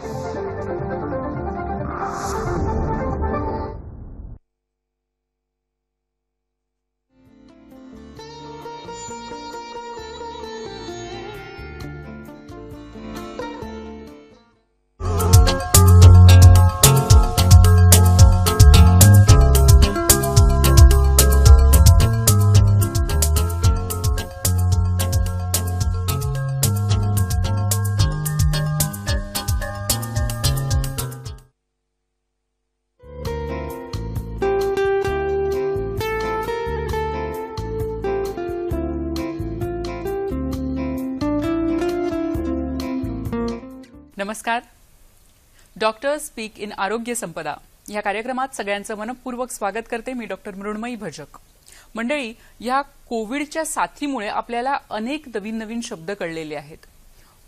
Thanks. Doctors speak in आरोग्य संपदा या कार्यक्रमात सगळ्यांचं मनपूर्वक स्वागत करते मी डॉक्टर मृण्मयी भजक मंडळी या कोविडच्या साथीमुळे आपल्याला अनेक नवीन नवीन शब्द कळलेले आहेत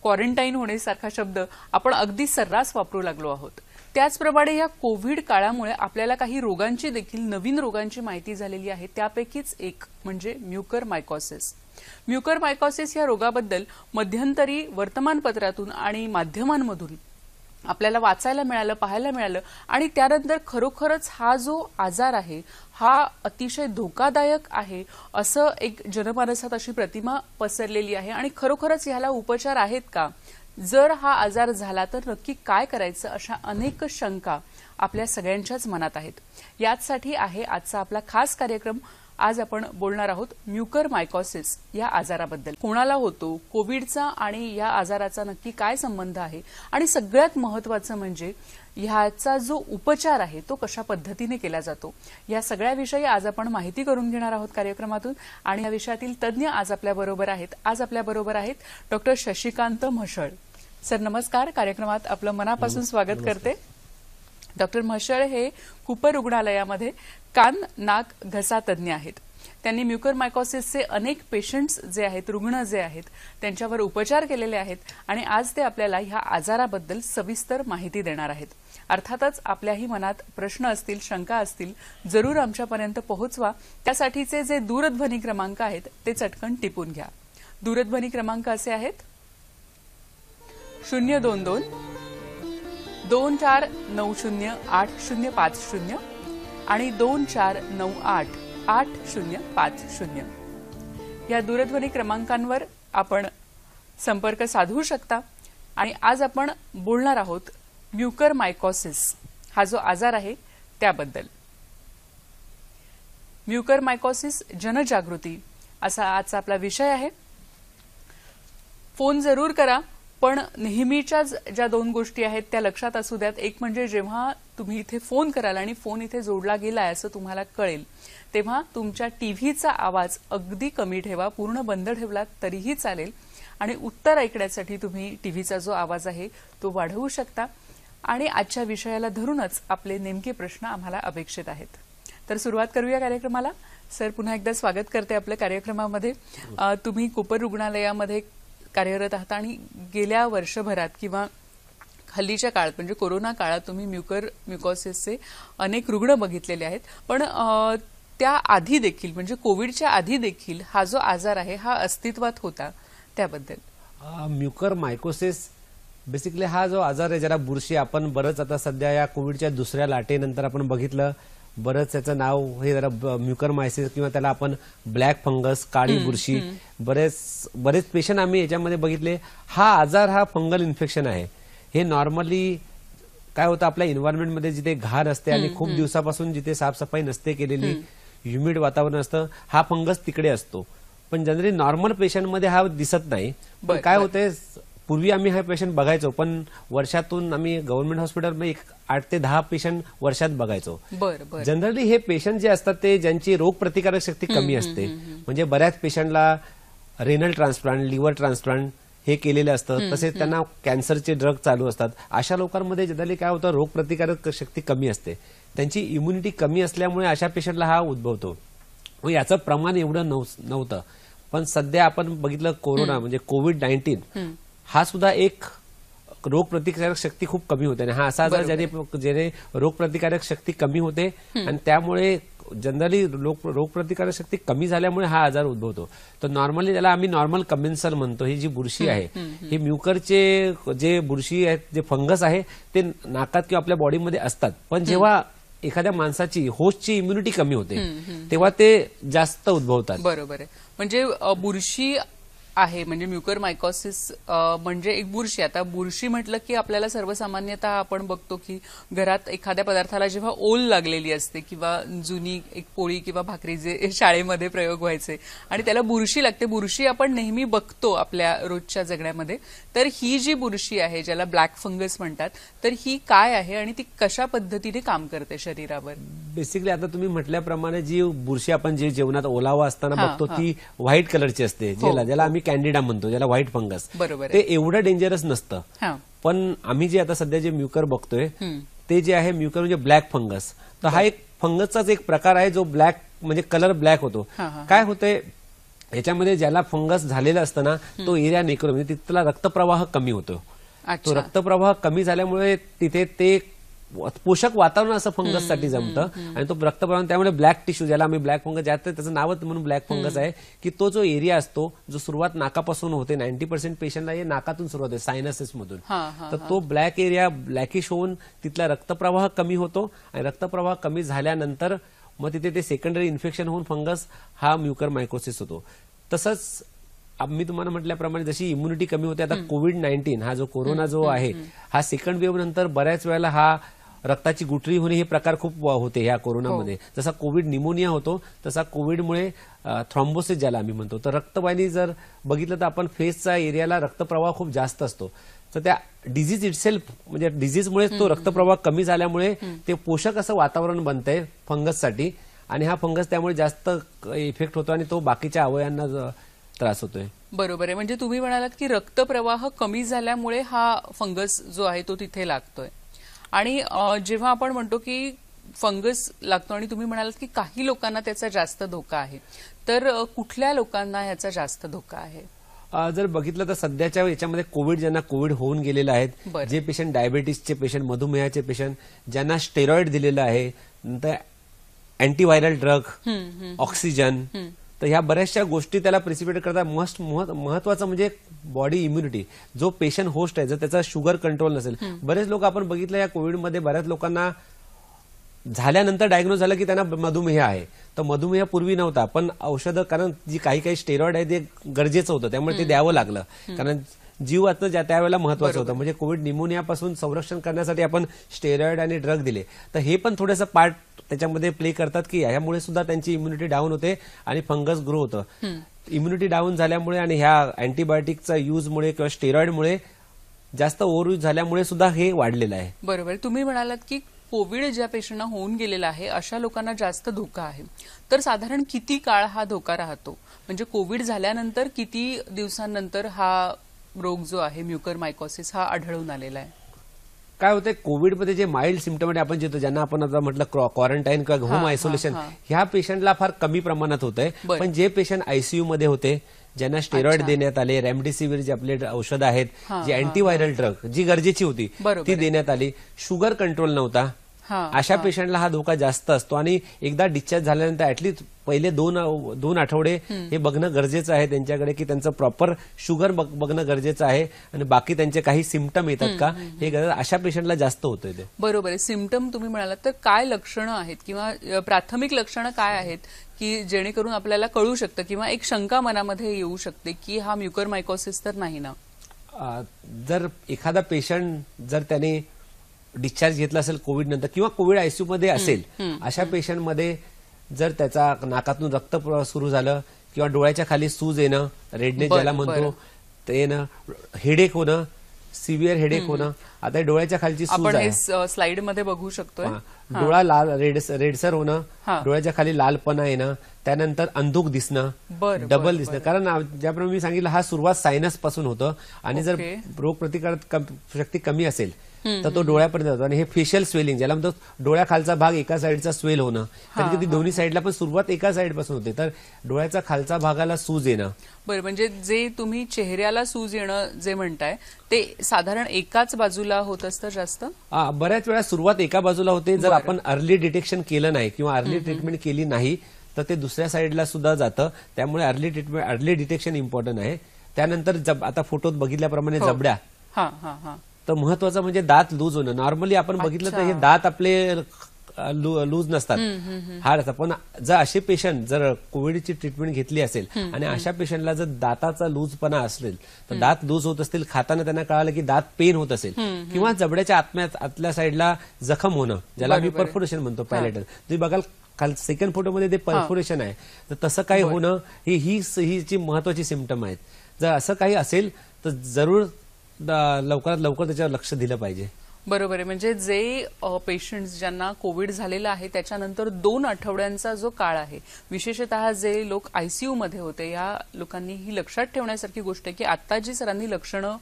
क्वारंटाईन होण्यासारखा शब्द आपण अगदी सर्रास वापरू लागलो आहोत त्याचप्रमाणे या कोविड काळामुळे आपल्याला काही रोगांची देखील नवीन रोगांची माहिती झालेली आहे त्यापैकीच एक म्हणजे म्युकर मायकॉसिस म्युकर मायकॉसिस या रोगाबद्दल मध्यंतरी वर्तमानपत्रातून आणि माध्यमांमधून आपल्याला वाचायला मिळालं पाहायला मिळालं आणि त्यानंतर खरोखरच हा जो आजार आहे हा अतिशय धोकादायक आहे असं एक जनमानसात अशी प्रतिमा पसरलेली आहे आणि खरोखरच ह्याला उपचार आहेत का जर हा आजार झाला तर नक्की काय करायचं अशा अनेक शंका आपल्या सगळ्यांच्याच मनात आहेत याचसाठी आहे आजचा आपला खास कार्यक्रम आज आपण बोलणार आहोत म्युकर मायकॉसिस या आजाराबद्दल कोणाला होतो कोविडचा आणि या आजाराचा नक्की काय संबंध आहे आणि सगळ्यात महत्वाचं म्हणजे ह्याचा जो उपचार आहे तो कशा पद्धतीने केला जातो या सगळ्याविषयी आज आपण माहिती करून घेणार आहोत कार्यक्रमातून आणि या विषयातील तज्ज्ञ आज आपल्याबरोबर आहेत आज आपल्याबरोबर आहेत डॉक्टर शशिकांत म्हशळ सर नमस्कार कार्यक्रमात आपलं मनापासून स्वागत करते डॉक्टर म्हशळ हे कुपर रुग्णालयामध्ये कान नाक घसा तज्ज्ञ आहेत त्यांनी म्युकर मायकॉसिसचे अनेक पेशंट्स जे आहेत रुग्ण जे आहेत त्यांच्यावर उपचार केलेले आहेत आणि आज ते आपल्याला ह्या आजाराबद्दल सविस्तर माहिती देणार आहेत अर्थातच आपल्याही मनात प्रश्न असतील शंका असतील जरूर आमच्यापर्यंत पोहोचवा त्यासाठीचे जे दूरध्वनी क्रमांक आहेत ते चटकन टिपून घ्या दूरध्वनी क्रमांक असे आहेत शून्य दोन दोन दोन चार नऊ शून्य आठ शून्य पाच शून्य आणि दोन चार नऊ आठ आठ शून्य पाच शून्य या दूरध्वनी क्रमांकांवर आपण संपर्क साधू शकता आणि आज आपण बोलणार आहोत म्युकर मायकॉसिस हा जो आजार आहे त्याबद्दल म्युकर मायकॉसिस जनजागृती असा आजचा आपला विषय आहे फोन जरूर करा पण नेहमीच्या ज्या दोन गोष्टी आहेत त्या लक्षात असू द्यात एक म्हणजे जेव्हा तुम्ही इथे फोन कराल आणि फोन इथे जोडला गेला असं तुम्हाला कळेल तेव्हा तुमच्या टीव्हीचा आवाज अगदी कमी ठेवा पूर्ण बंद ठेवला तरीही चालेल आणि उत्तर ऐकण्यासाठी तुम्ही टीव्हीचा जो आवाज आहे तो वाढवू शकता आणि आजच्या विषयाला धरूनच आपले नेमके प्रश्न आम्हाला अपेक्षित आहेत तर सुरुवात करूया कार्यक्रमाला सर पुन्हा एकदा स्वागत करते आपल्या कार्यक्रमामध्ये तुम्ही कोपर रुग्णालयामध्ये कार्यरत आहात आणि गेल्या वर्षभरात किंवा हल्लीच्या काळात म्हणजे कोरोना काळात तुम्ही म्युकर म्युकॉसिसचे अनेक रुग्ण बघितलेले आहेत पण त्या आधी देखील म्हणजे कोविडच्या आधी देखील हा जो आजार आहे हा अस्तित्वात होता त्याबद्दल म्युकर मायकोसिस बेसिकली हा जो आजार आहे जरा बुरशी आपण बरंच आता सध्या या कोविडच्या दुसऱ्या लाटेनंतर आपण बघितलं बरच त्याचं नाव हे जरा मायसेस किंवा त्याला आपण ब्लॅक फंगस काळी बुरशी बरेच बरेच पेशंट आम्ही याच्यामध्ये बघितले हा आजार हा फंगल इन्फेक्शन आहे हे नॉर्मली काय होतं आपल्या इन्व्हायरमेंटमध्ये जिथे घाण असते आणि खूप दिवसापासून जिथे साफसफाई नसते केलेली ह्युमिड वातावरण असतं हा फंगस तिकडे असतो पण जनरली नॉर्मल पेशंटमध्ये हा दिसत नाही काय होते पूर्वी आम्ही हा पेशंट बघायचो पण वर्षातून आम्ही गव्हर्नमेंट हॉस्पिटल एक आठ ते दहा पेशंट वर्षात बघायचो जनरली हे पेशंट जे असतात ते ज्यांची रोगप्रतिकारक शक्ती कमी असते म्हणजे बऱ्याच पेशंटला रेनल ट्रान्सप्लांट लिव्हर ट्रान्सप्लांट हे केलेलं असतं तसेच त्यांना कॅन्सरचे ड्रग चालू असतात अशा लोकांमध्ये जनरली काय होतं रोगप्रतिकारक शक्ती कमी असते त्यांची इम्युनिटी कमी असल्यामुळे अशा पेशंटला हा उद्भवतो याचं प्रमाण एवढं नव्हतं पण सध्या आपण बघितलं कोरोना म्हणजे कोविड नाईन्टीन हा सुद्धा एक रोगप्रतिकारक शक्ती खूप कमी होते आणि हा असा आजार ज्याने ज्याने रोगप्रतिकारक शक्ती कमी होते आणि त्यामुळे जनरली रोगप्रतिकारक शक्ती कमी झाल्यामुळे हा आजार उद्भवतो तर नॉर्मली त्याला आम्ही नॉर्मल कमेन्सर म्हणतो ही जी बुरशी आहे हे म्युकरचे जे बुरशी आहेत जे फंगस आहे ते नाकात किंवा आपल्या बॉडीमध्ये असतात पण जेव्हा एखाद्या माणसाची होस्टची इम्युनिटी कमी होते तेव्हा ते जास्त उद्भवतात बरोबर आहे म्हणजे बुरशी आहे म्हणजे म्युकर मायकोसिस म्हणजे एक बुरशी आता बुरशी म्हटलं की आपल्याला सर्वसामान्यत आपण बघतो की घरात एखाद्या पदार्थाला जेव्हा ओल लागलेली असते किंवा जुनी एक पोळी किंवा भाकरी जे शाळेमध्ये प्रयोग व्हायचे आणि त्याला बुरशी लागते बुरशी आपण नेहमी बघतो आपल्या रोजच्या जगण्यामध्ये तर ही जी बुरशी आहे ज्याला ब्लॅक फंगस म्हणतात तर ही काय आहे आणि ती कशा पद्धतीने काम करते शरीरावर बेसिकली आता तुम्ही म्हटल्याप्रमाणे जी बुरशी आपण जे जेवणात ओलावा असताना बघतो ती व्हाईट कलरची असते हो, ज्याला ज्याला हो. आम्ही आम्ही कॅन्डिडा म्हणतो ज्याला व्हाईट फंगस बरोबर ते एवढं डेंजरस नसतं पण आम्ही जे आता सध्या जे म्युकर बघतोय ते जे आहे म्युकर म्हणजे ब्लॅक फंगस तर हा एक फंगसचाच एक प्रकार आहे जो ब्लॅक म्हणजे कलर ब्लॅक होतो काय होतंय याच्यामध्ये ज्याला फंगस झालेला असतं ना तो एरिया नेक्रो म्हणजे तिथला रक्तप्रवाह कमी होतो तो रक्तप्रवाह कमी झाल्यामुळे तिथे ते पोषक वातावरण असं फंगस साठी जमतं आणि तो रक्तप्रवाह त्यामुळे ब्लॅक टिश्यू ज्याला आम्ही ब्लॅक फंगस ज्यात त्याचं नावच म्हणून ब्लॅक फंगस आहे की तो जो एरिया असतो जो सुरुवात नाकापासून होते नाईन्टी पर्सेंट पेशंटला हे नाकातून सुरुवात होते सायनसिस मधून तर तो ब्लॅक एरिया ब्लॅकिश होऊन तिथला रक्तप्रवाह कमी होतो आणि रक्तप्रवाह कमी झाल्यानंतर मग तिथे ते सेकंडरी इन्फेक्शन होऊन फंगस हा म्युकर मायकोसिस होतो तसंच मी तुम्हाला म्हटल्याप्रमाणे जशी इम्युनिटी कमी होते आता कोविड नाईन्टीन हा जो कोरोना जो आहे हा सेकंड वेव्ह नंतर बऱ्याच वेळेला हा रक्ताची गुठळी होणे हे प्रकार खूप होते या कोरोनामध्ये हो. जसा कोविड निमोनिया होतो तसा कोविडमुळे थ्रॉम्बोसिस ज्याला आम्ही म्हणतो तर रक्तवाहिनी जर बघितलं तर आपण फेसचा एरियाला रक्तप्रवाह खूप जास्त असतो तर त्या डिझीज इटसेल्फ म्हणजे डिझीजमुळे तो रक्तप्रवाह कमी झाल्यामुळे ते पोषक असं वातावरण बनतंय फंगससाठी आणि हा फंगस त्यामुळे जास्त इफेक्ट होतो आणि तो बाकीच्या अवयांना त्रास होतोय बरोबर आहे म्हणजे तुम्ही म्हणालात की रक्तप्रवाह कमी झाल्यामुळे हा फंगस जो आहे तो तिथे लागतोय आणि जेव्हा आपण म्हणतो की फंगस लागतो आणि तुम्ही म्हणालात की काही लोकांना त्याचा जास्त धोका आहे तर कुठल्या लोकांना याचा जास्त धोका आहे जर बघितलं तर सध्याच्या याच्यामध्ये कोविड ज्यांना कोविड होऊन गेलेले आहेत जे पेशंट डायबेटीसचे पेशंट मधुमेहाचे पेशंट ज्यांना स्टेरॉइड दिलेलं आहे नंतर अँटीव्हायरल ड्रग ऑक्सिजन तर ह्या बऱ्याचशा गोष्टी त्याला प्रिसिपेट करतात मस्ट महत्वाचं म्हणजे बॉडी इम्युनिटी जो पेशंट होस्ट आहे जर त्याचा शुगर कंट्रोल नसेल बरेच लोक आपण बघितलं या कोविडमध्ये बऱ्याच लोकांना झाल्यानंतर डायग्नोज झालं की त्यांना मधुमेह आहे तर मधुमेह पूर्वी नव्हता पण औषधं कारण जी काही काही स्टेरॉइड आहे ते गरजेचं होतं त्यामुळे ते द्यावं लागलं कारण जीव ज्या त्यावेळेला महत्वाचं होतं म्हणजे कोविड निमोनियापासून संरक्षण करण्यासाठी आपण स्टेरॉइड आणि ड्रग दिले तर हे पण थोडंसं पार्ट त्याच्यामध्ये प्ले करतात की ह्यामुळे सुद्धा त्यांची इम्युनिटी डाऊन होते आणि फंगस ग्रो होतं इम्युनिटी डाऊन झाल्यामुळे आणि ह्या अँटीबायोटिकचा युजमुळे किंवा स्टेरॉइडमुळे जास्त ओव्हर यूज झाल्यामुळे सुद्धा हे वाढलेलं आहे बरोबर तुम्ही म्हणालात की कोविड ज्या पेशंटना होऊन गेलेला आहे अशा लोकांना जास्त धोका आहे तर साधारण किती काळ हा धोका राहतो म्हणजे कोविड झाल्यानंतर किती दिवसांनंतर हा रोग जो आहे म्युकर मायकोसिस हा आढळून आलेला आहे काय होतंय कोविडमध्ये जे माइल्ड सिमटमॅटिक आपण जेतो ज्यांना आपण आता म्हटलं क्वारंटाईन किंवा होम आयसोलेशन ह्या पेशंटला फार कमी प्रमाणात होत पण जे पेशंट आयसीयू मध्ये होते ज्यांना स्टेरॉइड देण्यात आले रेमडेसिवीर जे आपले औषध आहेत जी अँटीव्हायरल ड्रग जी गरजेची होती ती देण्यात आली शुगर कंट्रोल नव्हता अशा पेशंटला हा धोका जास्त असतो आणि एकदा डिस्चार्ज झाल्यानंतर ऍटलीस्ट पहिले दोन दोन आठवडे हे बघणं गरजेचं आहे त्यांच्याकडे की त्यांचं प्रॉपर शुगर बघणं गरजेचं आहे आणि बाकी त्यांचे काही सिमटम येतात का हे गरज अशा पेशंटला जास्त होत ते बरोबर सिमटम तुम्ही म्हणालात तर काय लक्षणं आहेत किंवा प्राथमिक लक्षणं काय आहेत की जेणेकरून आपल्याला कळू शकतं किंवा एक शंका मनामध्ये येऊ शकते की हा म्युकर मायकोसिस तर नाही ना जर एखादा पेशंट जर त्याने डिस्चार्ज घेतला असेल कोविड नंतर किंवा कोविड मध्ये असेल अशा पेशंटमध्ये जर त्याचा नाकातून रक्त सुरू झालं किंवा डोळ्याच्या खाली सूज येणं रेडने ज्याला म्हणतो ते येणं हेडेक होणं सिव्हिअर हेडेक होणं आता डोळ्याच्या खालची सूज आहे स्लाइड मध्ये बघू शकतो डोळा लाल रेड रेडसर होणं डोळ्याच्या खाली लालपणा येणं त्यानंतर अंधुक दिसणं डबल दिसणं कारण ज्याप्रमाणे मी सांगितलं हा सुरुवात सायनस पासून होतं आणि जर रोग प्रतिकार शक्ती कमी असेल तर तो डोळ्यापर्यंत जातो आणि हे फेशियल स्वेलिंग ज्याला म्हणतो डोळ्याखालचा भाग एका साईडचा स्वेल होणं तर कधी दोन्ही साईडला पण सुरुवात एका साइड पासून होते तर डोळ्याचा खालचा भागाला सूज येणं बरं म्हणजे जे तुम्ही चेहऱ्याला सूज येणं जे म्हणताय ते साधारण एकाच बाजूला होत असतं जास्त बऱ्याच वेळा सुरुवात एका बाजूला होते जर आपण अर्ली डिटेक्शन केलं नाही किंवा अर्ली ट्रीटमेंट केली नाही तर ते दुसऱ्या साईडला सुद्धा जातं त्यामुळे early treatment early detection important आहे त्यानंतर आता फोटोत बघितल्याप्रमाणे हो. जबड्या हा हा हा तर महत्वाचं म्हणजे दात लूज होणं नॉर्मली आपण बघितलं तर हे दात आपले लूज नसतात हाड असतात पण जर असे पेशंट जर कोविडची ट्रीटमेंट घेतली असेल आणि अशा पेशंटला जर दाताचा लूजपणा असेल तर दात लूज होत असतील खाताना त्यांना कळालं की दात पेन होत असेल किंवा जबड्याच्या आतम्या आतल्या साईडला जखम होणं ज्याला आम्ही परफोरेशन म्हणतो पॅलेटल तुम्ही बघाल काल सेकंड फोटोमध्ये ते परफोरेशन आहे तर तसं काही होणं ही हीची महत्वाची सिमटम आहेत जर असं काही असेल तर जरूर लवकरात लवकर त्याच्यावर लक्ष दिलं पाहिजे बरोबर आहे म्हणजे जे पेशंट ज्यांना कोविड झालेला आहे त्याच्यानंतर दोन आठवड्यांचा जो काळ आहे विशेषतः जे लोक आयसीयू मध्ये होते या लोकांनी ही लक्षात ठेवण्यासारखी गोष्ट आहे की आता जी सरांनी लक्षणं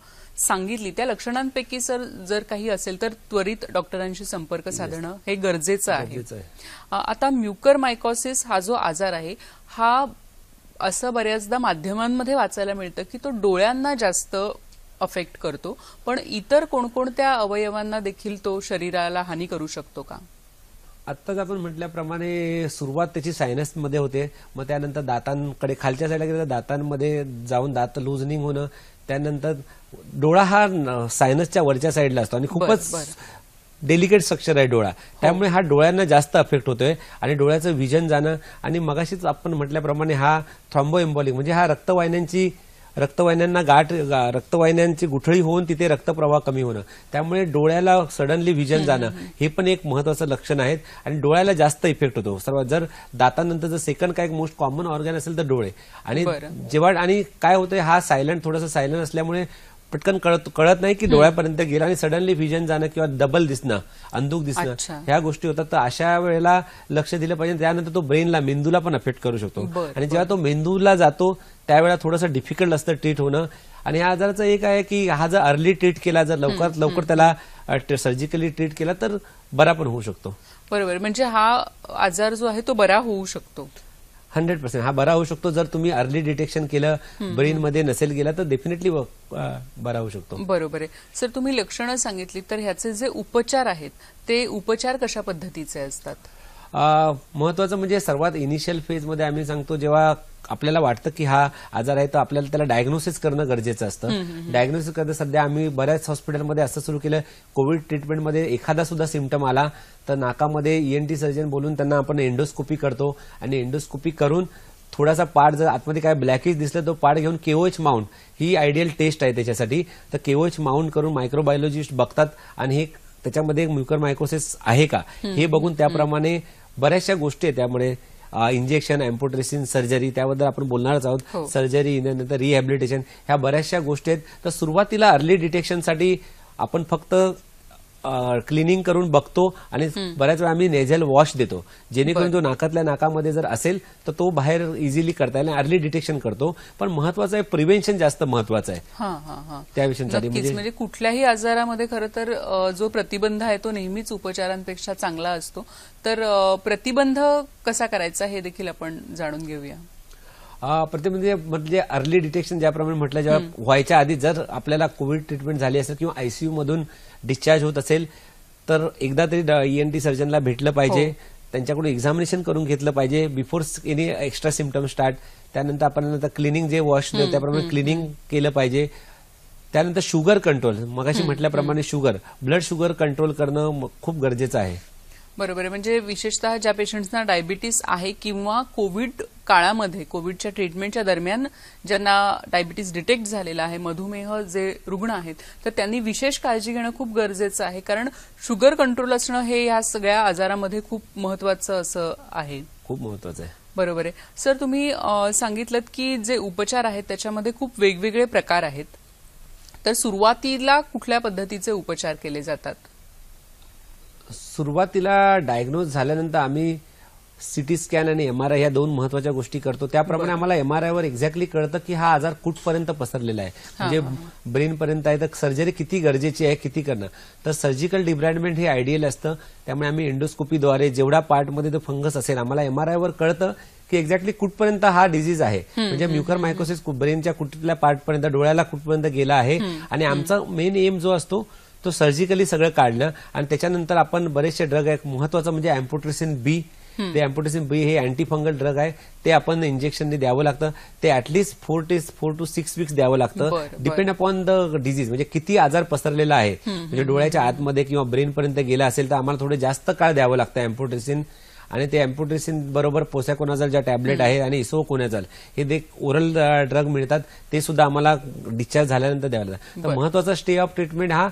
सांगितली त्या लक्षणांपैकी सर जर काही असेल तर त्वरित डॉक्टरांशी संपर्क साधणं हे गरजेचं आहे आता म्युकर मायकॉसिस हा जो आजार आहे हा असं बऱ्याचदा माध्यमांमध्ये वाचायला मिळतं की तो डोळ्यांना जास्त अफेक्ट करतो पण इतर कोणकोणत्या अवयवांना देखील तो शरीराला हानी करू शकतो का आत्ताच आपण म्हटल्याप्रमाणे सुरुवात त्याची सायनसमध्ये होते मग त्यानंतर दातांकडे खालच्या साईडला गेलं दातांमध्ये जाऊन दात लुझनिंग होणं त्यानंतर डोळा हा सायनसच्या वरच्या साईडला असतो आणि खूपच डेलिकेट स्ट्रक्चर आहे डोळा हो. त्यामुळे हा डोळ्यांना जास्त अफेक्ट होतोय आणि डोळ्याचं व्हिजन जाणं आणि मगाशीच आपण म्हटल्याप्रमाणे हा थ्रॉम्बो एम्बॉलिक म्हणजे हा रक्तवाहिन्यांची रक्तवाहिन्यांना गाठ रक्तवाहिन्यांची गुठळी होऊन तिथे रक्तप्रवाह कमी होणं त्यामुळे डोळ्याला सडनली व्हिजन जाणं हे पण एक महत्वाचं लक्षण आहे आणि डोळ्याला जास्त इफेक्ट होतो सर्वात जर दातानंतर जर सेकंड काय मोस्ट कॉमन ऑर्गन असेल तर डोळे आणि जेव्हा आणि काय होतंय हा सायलंट थोडासा सायलंट असल्यामुळे पटकन कळत कळत नाही की डोळ्यापर्यंत गेला आणि सडनली व्हिजन जाणं किंवा डबल दिसणं अंधुक दिसणं ह्या गोष्टी होतात तर अशा वेळेला लक्ष दिलं पाहिजे त्यानंतर तो ब्रेनला मेंदूला पण अफेक्ट करू शकतो आणि जेव्हा तो मेंदूला जातो त्यावेळेला थोडंसं डिफिकल्ट असतं ट्रीट होणं आणि या आजाराचं एक आहे की हा जर अर्ली ट्रीट केला जर लवकरात लवकर त्याला सर्जिकली ट्रीट केला तर बरा पण होऊ शकतो बरोबर म्हणजे हा आजार जो आहे तो बरा होऊ शकतो हंड्रेड पर्सेंट हा बरा होऊ शकतो जर तुम्ही अर्ली डिटेक्शन केलं मध्ये नसेल गेला तर डेफिनेटली बरा होऊ शकतो बरोबर आहे सर तुम्ही लक्षणं सांगितली तर ह्याचे जे उपचार आहेत ते उपचार कशा पद्धतीचे असतात महत्वाचं म्हणजे सर्वात इनिशियल फेजमध्ये आम्ही सांगतो जेव्हा आपल्याला वाटतं की हा आजार आहे तर आपल्याला त्याला डायग्नोसिस करणं गरजेचं असतं डायग्नोसिस करणं सध्या आम्ही बऱ्याच हॉस्पिटलमध्ये असं सुरू केलं कोविड ट्रीटमेंटमध्ये एखादा सुद्धा सिमटम आला तर नाकामध्ये ईएनटी e सर्जन बोलून त्यांना आपण एन्डोस्कोपी करतो आणि एंडोस्कोपी करून थोडासा पार्ट जर आतमध्ये काय ब्लॅकेज दिसलं तो पार्ट घेऊन केओएच माउंट ही आयडियल टेस्ट आहे त्याच्यासाठी तर केओएच माउंट करून मायक्रोबायोलॉजिस्ट बघतात आणि हे त्याच्यामध्ये म्युकर मायक्रोसिस आहे का हे बघून त्याप्रमाणे बऱ्याचशा गोष्टी आहेत त्यामुळे इंजेक्शन एम्पोट्रेसिन सर्जरी त्याबद्दल आपण बोलणारच आहोत सर्जरी नंतर रिहॅबिलिटेशन ह्या बऱ्याचशा गोष्टी आहेत तर सुरुवातीला अर्ली डिटेक्शनसाठी आपण फक्त क्लिनिंग करून बघतो आणि बऱ्याच वेळा आम्ही नेझल वॉश देतो जेणेकरून जो नाकातल्या नाकामध्ये जर असेल तर तो बाहेर इझिली करता येईल अर्ली डिटेक्शन करतो पण महत्वाचं आहे प्रिव्हेन्शन जास्त महत्वाचं आहे त्याविषयी म्हणजे, म्हणजे कुठल्याही आजारामध्ये खरं तर जो प्रतिबंध आहे तो नेहमीच उपचारांपेक्षा चांगला असतो तर प्रतिबंध कसा करायचा हे देखील आपण जाणून घेऊया प्रतिबंधी म्हणजे, मधले अर्ली डिटेक्शन ज्याप्रमाणे म्हटलं जेव्हा व्हायच्या आधी जर आपल्याला कोविड ट्रीटमेंट झाली असेल किंवा आयसीयू मधून डिस्चार्ज होत असेल तर एकदा तरी ईएनटी सर्जनला e भेटलं पाहिजे हो. त्यांच्याकडून एक्झामिनेशन करून घेतलं पाहिजे before any extra symptom start त्यानंतर आपण क्लिनिंग जे वॉश त्याप्रमाणे क्लिनिंग केलं पाहिजे त्यानंतर शुगर कंट्रोल मगाशी म्हटल्याप्रमाणे शुगर ब्लड शुगर कंट्रोल करणं खूप गरजेचं आहे बरोबर आहे म्हणजे विशेषतः ज्या पेशंट्सना डायबिटीस आहे किंवा कोविड काळामध्ये कोविडच्या ट्रीटमेंटच्या दरम्यान ज्यांना डायबिटीस डिटेक्ट झालेला आहे मधुमेह जे रुग्ण आहेत तर त्यांनी विशेष काळजी घेणं खूप गरजेचं आहे कारण शुगर कंट्रोल असणं हे या सगळ्या आजारामध्ये खूप महत्वाचं असं आहे खूप महत्वाचं आहे बरोबर आहे सर तुम्ही सांगितलं की जे उपचार आहेत त्याच्यामध्ये खूप वेगवेगळे प्रकार आहेत तर सुरुवातीला कुठल्या पद्धतीचे उपचार केले जातात सुरुवातीला डायग्नोज झाल्यानंतर आम्ही सीटी स्कॅन आणि एमआरआय या दोन महत्वाच्या गोष्टी करतो त्याप्रमाणे आम्हाला वर एक्झॅक्टली कळतं की हा आजार कुठपर्यंत पसरलेला आहे म्हणजे ब्रेनपर्यंत आहे तर सर्जरी किती गरजेची आहे किती करणं तर सर्जिकल डिब्रँडमेंट हे आयडियल असतं त्यामुळे आम्ही एंडोस्कोपीद्वारे जेवढा पार्टमध्ये तो फंगस असेल आम्हाला वर कळतं की एक्झॅक्टली कुठपर्यंत हा डिझीज आहे म्हणजे म्युकर मायकोसिस ब्रेनच्या कुठल्या पार्टपर्यंत डोळ्याला कुठपर्यंत गेला आहे आणि आमचा मेन एम जो असतो तो सर्जिकली सगळं काढलं आणि त्याच्यानंतर आपण बरेचसे ड्रग आहेत महत्वाचं म्हणजे अँपोट्रेसिन बी ते अँपोटेसिन बी हे अँटीफंगल ड्रग आहे ते आपण इंजेक्शन द्यावं लागतं ते ऍटलीस्ट फोर ते फोर टू सिक्स वीक्स द्यावं लागतं डिपेंड अपॉन द डिझीज म्हणजे किती आजार पसरलेला आहे म्हणजे डोळ्याच्या आतमध्ये किंवा ब्रेनपर्यंत गेला असेल तर आम्हाला थोडे जास्त काळ द्यावं लागतं अँपोटेसिन आणि ते अँपोटेसिन बरोबर पोसॅकोनाझल ज्या टॅबलेट आहे आणि इसोकोनाझल हे जे ओरल ड्रग मिळतात ते सुद्धा आम्हाला डिस्चार्ज झाल्यानंतर द्यावं लागतं तर महत्वाचा स्टे ऑफ ट्रीटमेंट हा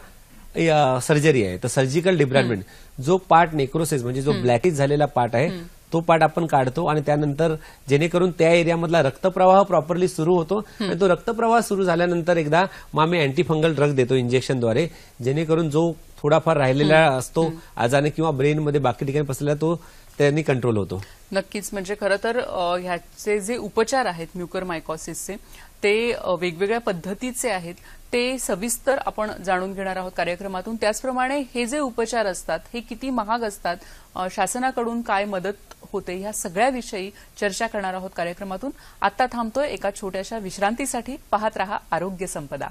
सर्जरी आहे तर सर्जिकल डिब्रायमेंट जो पार्ट नेक्रोसिस म्हणजे जो ब्लॅकेज झालेला पार्ट आहे तो पार्ट आपण काढतो आणि त्यानंतर जेणेकरून त्या एरियामधला रक्तप्रवाह प्रॉपरली सुरू होतो आणि तो रक्तप्रवाह सुरू झाल्यानंतर एकदा मग आम्ही अँटीफंगल ड्रग देतो इंजेक्शनद्वारे जेणेकरून जो थोडाफार राहिलेला असतो आजाने किंवा ब्रेनमध्ये बाकी ठिकाणी पसरलेला तो त्यांनी कंट्रोल होतो नक्कीच म्हणजे खरं तर ह्याचे जे उपचार आहेत म्युकर मायकॉसिसचे ते वेगवेगळ्या पद्धतीचे आहेत ते सविस्तर आपण जाणून घेणार आहोत कार्यक्रमातून त्याचप्रमाणे हे जे उपचार असतात हे किती महाग असतात शासनाकडून काय मदत होते ह्या सगळ्याविषयी चर्चा करणार आहोत कार्यक्रमातून आता थांबतोय एका छोट्याशा विश्रांतीसाठी पाहत रहा आरोग्य संपदा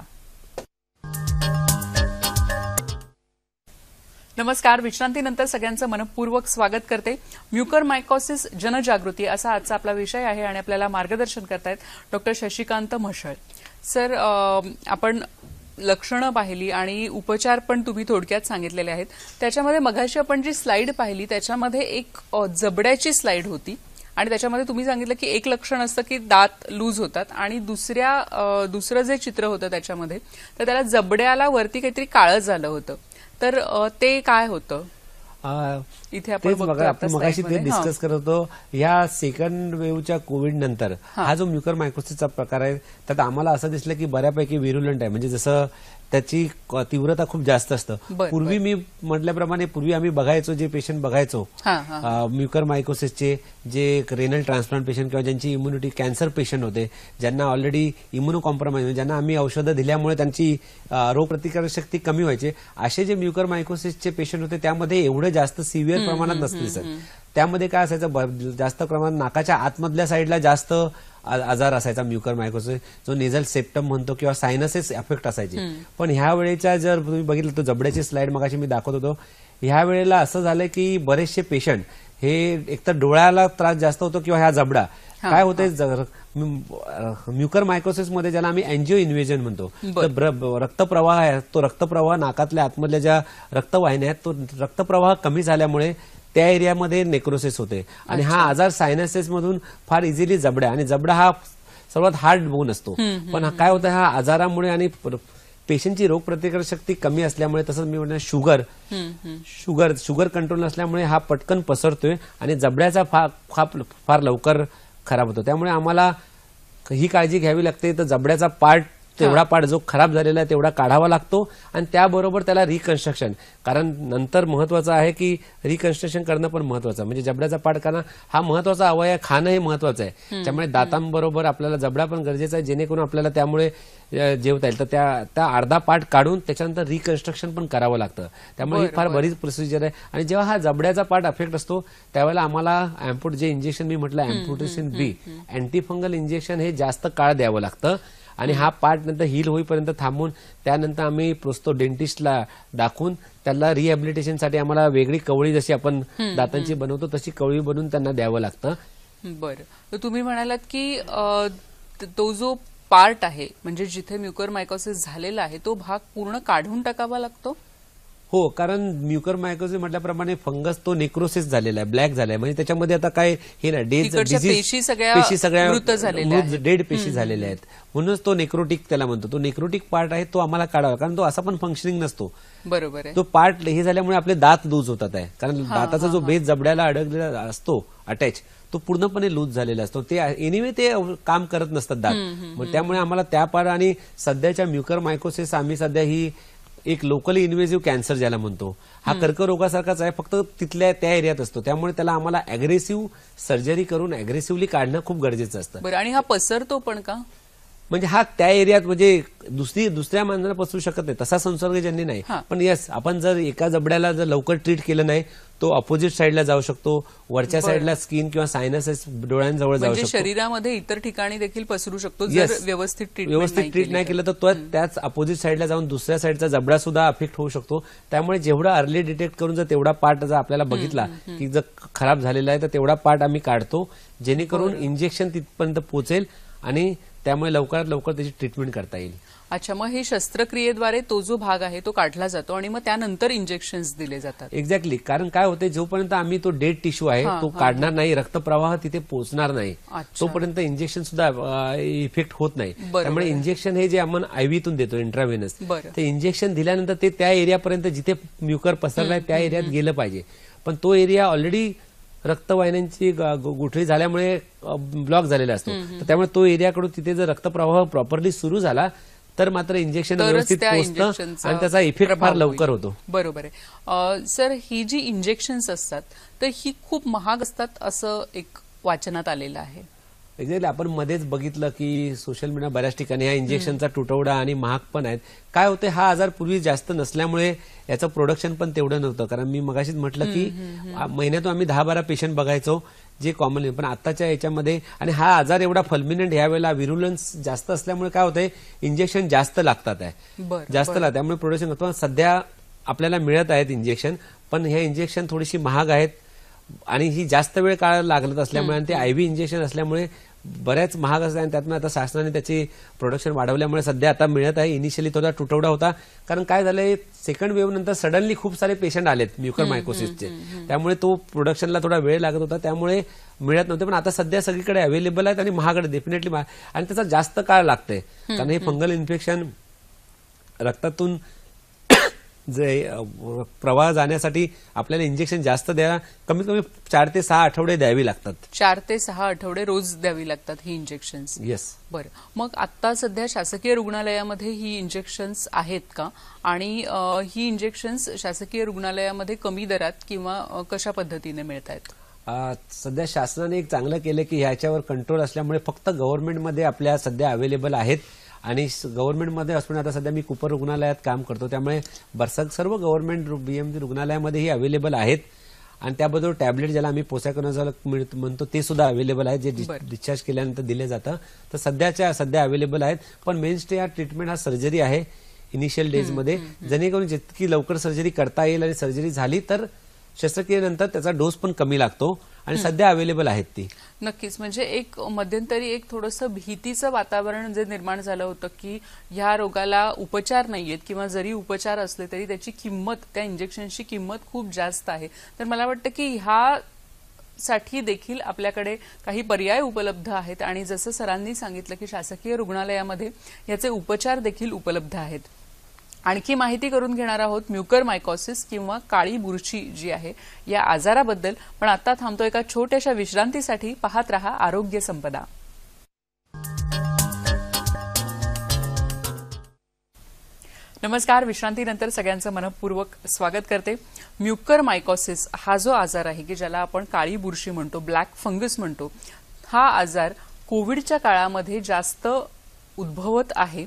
नमस्कार विश्रांतीनंतर सगळ्यांचं मनपूर्वक स्वागत करते म्युकर मायकॉसिस जनजागृती असा आजचा आपला विषय आहे आणि आपल्याला मार्गदर्शन करतायत डॉक्टर शशिकांत म्हशळ सर आपण लक्षणं पाहिली आणि उपचार पण तुम्ही थोडक्यात सांगितलेले आहेत त्याच्यामध्ये मघाशी आपण जी स्लाईड पाहिली त्याच्यामध्ये एक जबड्याची स्लाईड होती आणि त्याच्यामध्ये तुम्ही सांगितलं की एक लक्षण असतं की दात लूज होतात आणि दुसऱ्या दुसरं जे चित्र होतं त्याच्यामध्ये तर त्याला जबड्याला वरती काहीतरी काळं झालं होतं तर ते काय होतं इथे आपण मगाशी ते डिस्कस करत होतो या सेकंड वेव्हच्या कोविड नंतर हा जो म्युकर मायक्रोसिसचा प्रकार आहे त्यात आम्हाला असं दिसलं की बऱ्यापैकी विरुलंट आहे म्हणजे जसं त्याची तीव्रता खूप जास्त असतं पूर्वी मी म्हटल्याप्रमाणे पूर्वी आम्ही बघायचो जे पेशंट बघायचो म्युकर मायकोसिसचे जे रेनल ट्रान्सप्लांट पेशंट किंवा ज्यांची इम्युनिटी कॅन्सर पेशंट होते ज्यांना ऑलरेडी इम्युनो कॉम्प्रोमाइज ज्यांना आम्ही औषधं दिल्यामुळे त्यांची रोगप्रतिकारक शक्ती कमी व्हायची असे जे म्युकर मायकोसिसचे पेशंट होते त्यामध्ये एवढं जास्त सिव्हिअर प्रमाणात नसते सर त्यामध्ये काय असायचं जास्त प्रमाणात नाकाच्या आतमधल्या साईडला जास्त आजार असायचा म्युकर मायकोसिस जो नेझल सेप्टम म्हणतो किंवा सायनसेस अफेक्ट असायचे पण ह्या वेळेच्या जर तुम्ही बघितलं तर जबड्याची स्लाइड मगाशी मी दाखवत होतो ह्या वेळेला असं झालं की बरेचसे पेशंट हे एकतर डोळ्याला त्रास जास्त होतो किंवा ह्या जबडा काय होते म्युकर मायक्रोसिस मध्ये ज्याला आम्ही एनजीओ इन्व्हेजन म्हणतो रक्तप्रवाह आहे तो रक्तप्रवाह नाकातल्या आतमधल्या ज्या रक्तवाहिन्या आहेत तो रक्तप्रवाह कमी झाल्यामुळे त्या एरियामध्ये नेक्रोसिस होते आणि हा आजार मधून फार इझिली जबड्या आणि जबडा हा सर्वात हार्ड बोन असतो पण काय होतं हा आजारामुळे आणि पेशंटची शक्ती कमी असल्यामुळे तसंच मी म्हणणार शुगर शुगर शुगर कंट्रोल नसल्यामुळे हा पटकन पसरतोय आणि जबड्याचा फार फार लवकर खराब होतो त्यामुळे आम्हाला ही काळजी घ्यावी लागते तर जबड्याचा पार्ट तेवढा पार्ट जो खराब झालेला आहे तेवढा काढावा लागतो आणि त्याबरोबर त्याला रिकन्स्ट्रक्शन कारण नंतर महत्वाचं आहे की रिकन्स्ट्रक्शन करणं पण महत्वाचं म्हणजे जबड्याचा पाठ करणं हा महत्वाचा अवयव खाणं हे महत्वाचं आहे त्यामुळे दातांबरोबर आपल्याला जबडा पण गरजेचा आहे जेणेकरून आपल्याला त्यामुळे जेवता येईल तर त्या त्या अर्धा पार्ट काढून त्याच्यानंतर रिकन्स्ट्रक्शन पण करावं लागतं त्यामुळे ही फार बरीच प्रोसिजर आहे आणि जेव्हा हा जबड्याचा पार्ट अफेक्ट असतो त्यावेळेला आम्हाला एम्पुट जे इंजेक्शन मी म्हटलं अँपुटेशन बी अँटीफंगल इंजेक्शन हे जास्त काळ द्यावं लागतं आणि हा पार्ट नंतर हिल होईपर्यंत थांबून त्यानंतर आम्ही प्रोस्तो डेंटिस्टला दाखवून त्याला रिहॅबिलिटेशनसाठी आम्हाला वेगळी कवळी जशी आपण दातांची बनवतो तशी कवळी बनवून त्यांना द्यावं लागतं बरं तुम्ही म्हणालात की तो जो पार्ट आहे म्हणजे जिथे म्युकर मायकोसिस झालेला आहे तो भाग पूर्ण काढून टाकावा लागतो हो कारण म्युकर मायकोसिस म्हटल्याप्रमाणे फंगस तो नेक्रोसिस झालेला आहे ब्लॅक झालाय म्हणजे त्याच्यामध्ये आता काय हे ना डेड पेशी सगळ्या डेड पेशी झालेल्या आहेत म्हणूनच तो नेक्रोटिक त्याला म्हणतो तो नेक्रोटिक पार्ट आहे तो आम्हाला काढावा कारण तो असा पण फंक्शनिंग नसतो बरोबर तो पार्ट हे झाल्यामुळे आपले दात लूज होतात आहे कारण दाताचा जो बेस जबड्याला अडकलेला असतो अटॅच तो पूर्णपणे लूज झालेला असतो ते एनिवे ते काम करत नसतात दात त्यामुळे आम्हाला त्या पार्ट आणि सध्याच्या म्युकर मायकोसिस आम्ही सध्या ही एक लोकली इन्व्हेसिव्ह कॅन्सर ज्याला म्हणतो हा कर्करोगासारखाच आहे फक्त तिथल्या त्या एरियात असतो त्यामुळे त्याला आम्हाला अग्रेसिव्ह सर्जरी करून अग्रेसिव्हली काढणं खूप गरजेचं असतं आणि हा पसरतो पण का म्हणजे हा त्या एरियात म्हणजे दुसरी दुसऱ्या माणसाला पसरू शकत नाही तसा संसर्ग ज्यांनी नाही पण येस आपण जर एका जबड्याला जर लवकर ट्रीट केलं नाही तो अपोजिट साईडला जाऊ शकतो वरच्या साईडला स्किन किंवा सायनस डोळ्यांजवळ जाऊ म्हणजे शकतो शरीरामध्ये इतर ठिकाणी देखील पसरू शकतो व्यवस्थित ट्रीट व्यवस्थित ट्रीट नाही केलं तर त्याच अपोजिट साईडला जाऊन दुसऱ्या साईडचा जबडा सुद्धा अफेक्ट होऊ शकतो त्यामुळे जेवढा अर्ली डिटेक्ट करून जर तेवढा पार्ट जर आपल्याला बघितला की जर खराब झालेला आहे तर तेवढा पार्ट आम्ही काढतो जेणेकरून इंजेक्शन तिथपर्यंत पोहोचेल आणि त्यामुळे लवकरात लवकर त्याची ट्रीटमेंट करता येईल अच्छा मग हे शस्त्रक्रियेद्वारे तो जो भाग आहे तो काढला जातो आणि मग त्यानंतर इंजेक्शन दिले जातात एक्झॅक्टली कारण काय होते जोपर्यंत आम्ही तो डेड टिश्यू आहे तो काढणार नाही रक्तप्रवाह तिथे पोहोचणार नाही तोपर्यंत इंजेक्शन सुद्धा इफेक्ट होत नाही त्यामुळे इंजेक्शन हे जे आपण आयव्हीतून देतो इंट्राव्हेनस ते इंजेक्शन दिल्यानंतर ते त्या एरियापर्यंत जिथे म्युकर पसरलाय त्या एरियात गेलं पाहिजे पण तो एरिया ऑलरेडी रक्तवाहिन्यांची गुठळी झाल्यामुळे ब्लॉक झालेला असतो तर त्यामुळे तो एरियाकडून तिथे जर रक्तप्रवाह प्रॉपरली सुरू झाला तर मात्र इंजेक्शन व्यवस्थित आणि त्याचा इफेक्ट फार लवकर होतो बरोबर आहे सर ही जी इंजेक्शन्स असतात तर ही खूप महाग असतात असं एक वाचनात आलेलं आहे एक्झॅक्टली आपण मध्येच बघितलं की सोशल मीडिया बऱ्याच ठिकाणी ह्या इंजेक्शनचा तुटवडा आणि महाग पण आहेत काय होते हा आजार पूर्वी जास्त नसल्यामुळे याचं प्रोडक्शन पण तेवढं नव्हतं कारण मी मगाशीच म्हटलं की महिन्यातून आम्ही दहा बारा पेशंट बघायचो जे कॉमन पण आताच्या याच्यामध्ये आणि हा आजार एवढा फल्मिनंट वेळेला विरुलन्स जास्त असल्यामुळे काय होतंय इंजेक्शन जास्त लागतात आहे जास्त लागतात त्यामुळे प्रोडक्शन सध्या आपल्याला मिळत आहेत इंजेक्शन पण हे इंजेक्शन थोडीशी महाग आहेत आणि ही जास्त वेळ काळ लागत असल्यामुळे आणि ते आयव्ही इंजेक्शन असल्यामुळे बऱ्याच महाग असतात आणि त्यातून आता शासनाने त्याची प्रोडक्शन वाढवल्यामुळे सध्या आता मिळत आहे इनिशियली थोडा तुटवडा होता कारण काय झालंय सेकंड वेव्ह नंतर सडनली खूप सारे पेशंट आलेत म्युकर मायकोसिसचे त्यामुळे तो प्रोडक्शनला थोडा वेळ लागत होता त्यामुळे मिळत नव्हते पण आता सध्या सगळीकडे अवेलेबल आहेत आणि महागडे डेफिनेटली आणि त्याचा जास्त काळ लागतंय कारण हे फंगल इन्फेक्शन रक्तातून जे प्रवाह जाण्यासाठी आपल्याला इंजेक्शन जास्त द्या कमीत कमी चार ते सहा आठवडे द्यावी लागतात चार ते सहा आठवडे रोज द्यावी लागतात ही इंजेक्शन येस बरं मग आता सध्या शासकीय रुग्णालयामध्ये ही इंजेक्शन आहेत का आणि ही इंजेक्शन शासकीय रुग्णालयामध्ये कमी दरात किंवा कशा पद्धतीने मिळत आहेत सध्या शासनाने एक चांगलं केलं की ह्याच्यावर कंट्रोल असल्यामुळे फक्त गव्हर्नमेंटमध्ये आपल्या सध्या अवेलेबल आहेत आणि गव्हर्नमेंटमध्ये असून आता सध्या मी कुपर रुग्णालयात काम करतो त्यामुळे बरसात सर्व गव्हर्नमेंट बीएमजी रुग्णालयामध्येही अवेलेबल आहेत आणि त्याबद्दल टॅबलेट ज्याला आम्ही पोसायकनोझॉल म्हणतो ते सुद्धा अवेलेबल आहे जे डिस्चार्ज केल्यानंतर दिले जातं तर सध्याच्या सध्या अवेलेबल आहेत पण मेन स्टे हा ट्रीटमेंट हा सर्जरी आहे इनिशियल डेजमध्ये जेणेकरून जितकी लवकर सर्जरी करता येईल आणि सर्जरी झाली तर शस्त्रक्रियेनंतर त्याचा डोस पण कमी लागतो आणि सध्या अवेलेबल आहेत ती नक्कीच म्हणजे एक मध्यंतरी एक थोडस भीतीचं वातावरण जे निर्माण झालं होतं की ह्या रोगाला उपचार नाहीयेत किंवा जरी उपचार असले तरी त्याची किंमत त्या इंजेक्शनची किंमत खूप जास्त आहे तर मला वाटतं की ह्या साठी देखील आपल्याकडे काही पर्याय उपलब्ध आहेत आणि जसं सरांनी सांगितलं की शासकीय रुग्णालयामध्ये याचे उपचार देखील उपलब्ध आहेत आणखी माहिती करून घेणार आहोत म्युकर मायकॉसिस किंवा काळी बुरशी जी आहे या आजाराबद्दल पण आता थांबतो एका छोट्याशा विश्रांतीसाठी पाहत रहा आरोग्य संपदा नमस्कार विश्रांतीनंतर सगळ्यांचं मनपूर्वक स्वागत करते म्युकर मायकॉसिस हा जो आजार आहे की ज्याला आपण काळी बुरशी म्हणतो ब्लॅक फंगस म्हणतो हा आजार कोविडच्या काळामध्ये जास्त उद्भवत आहे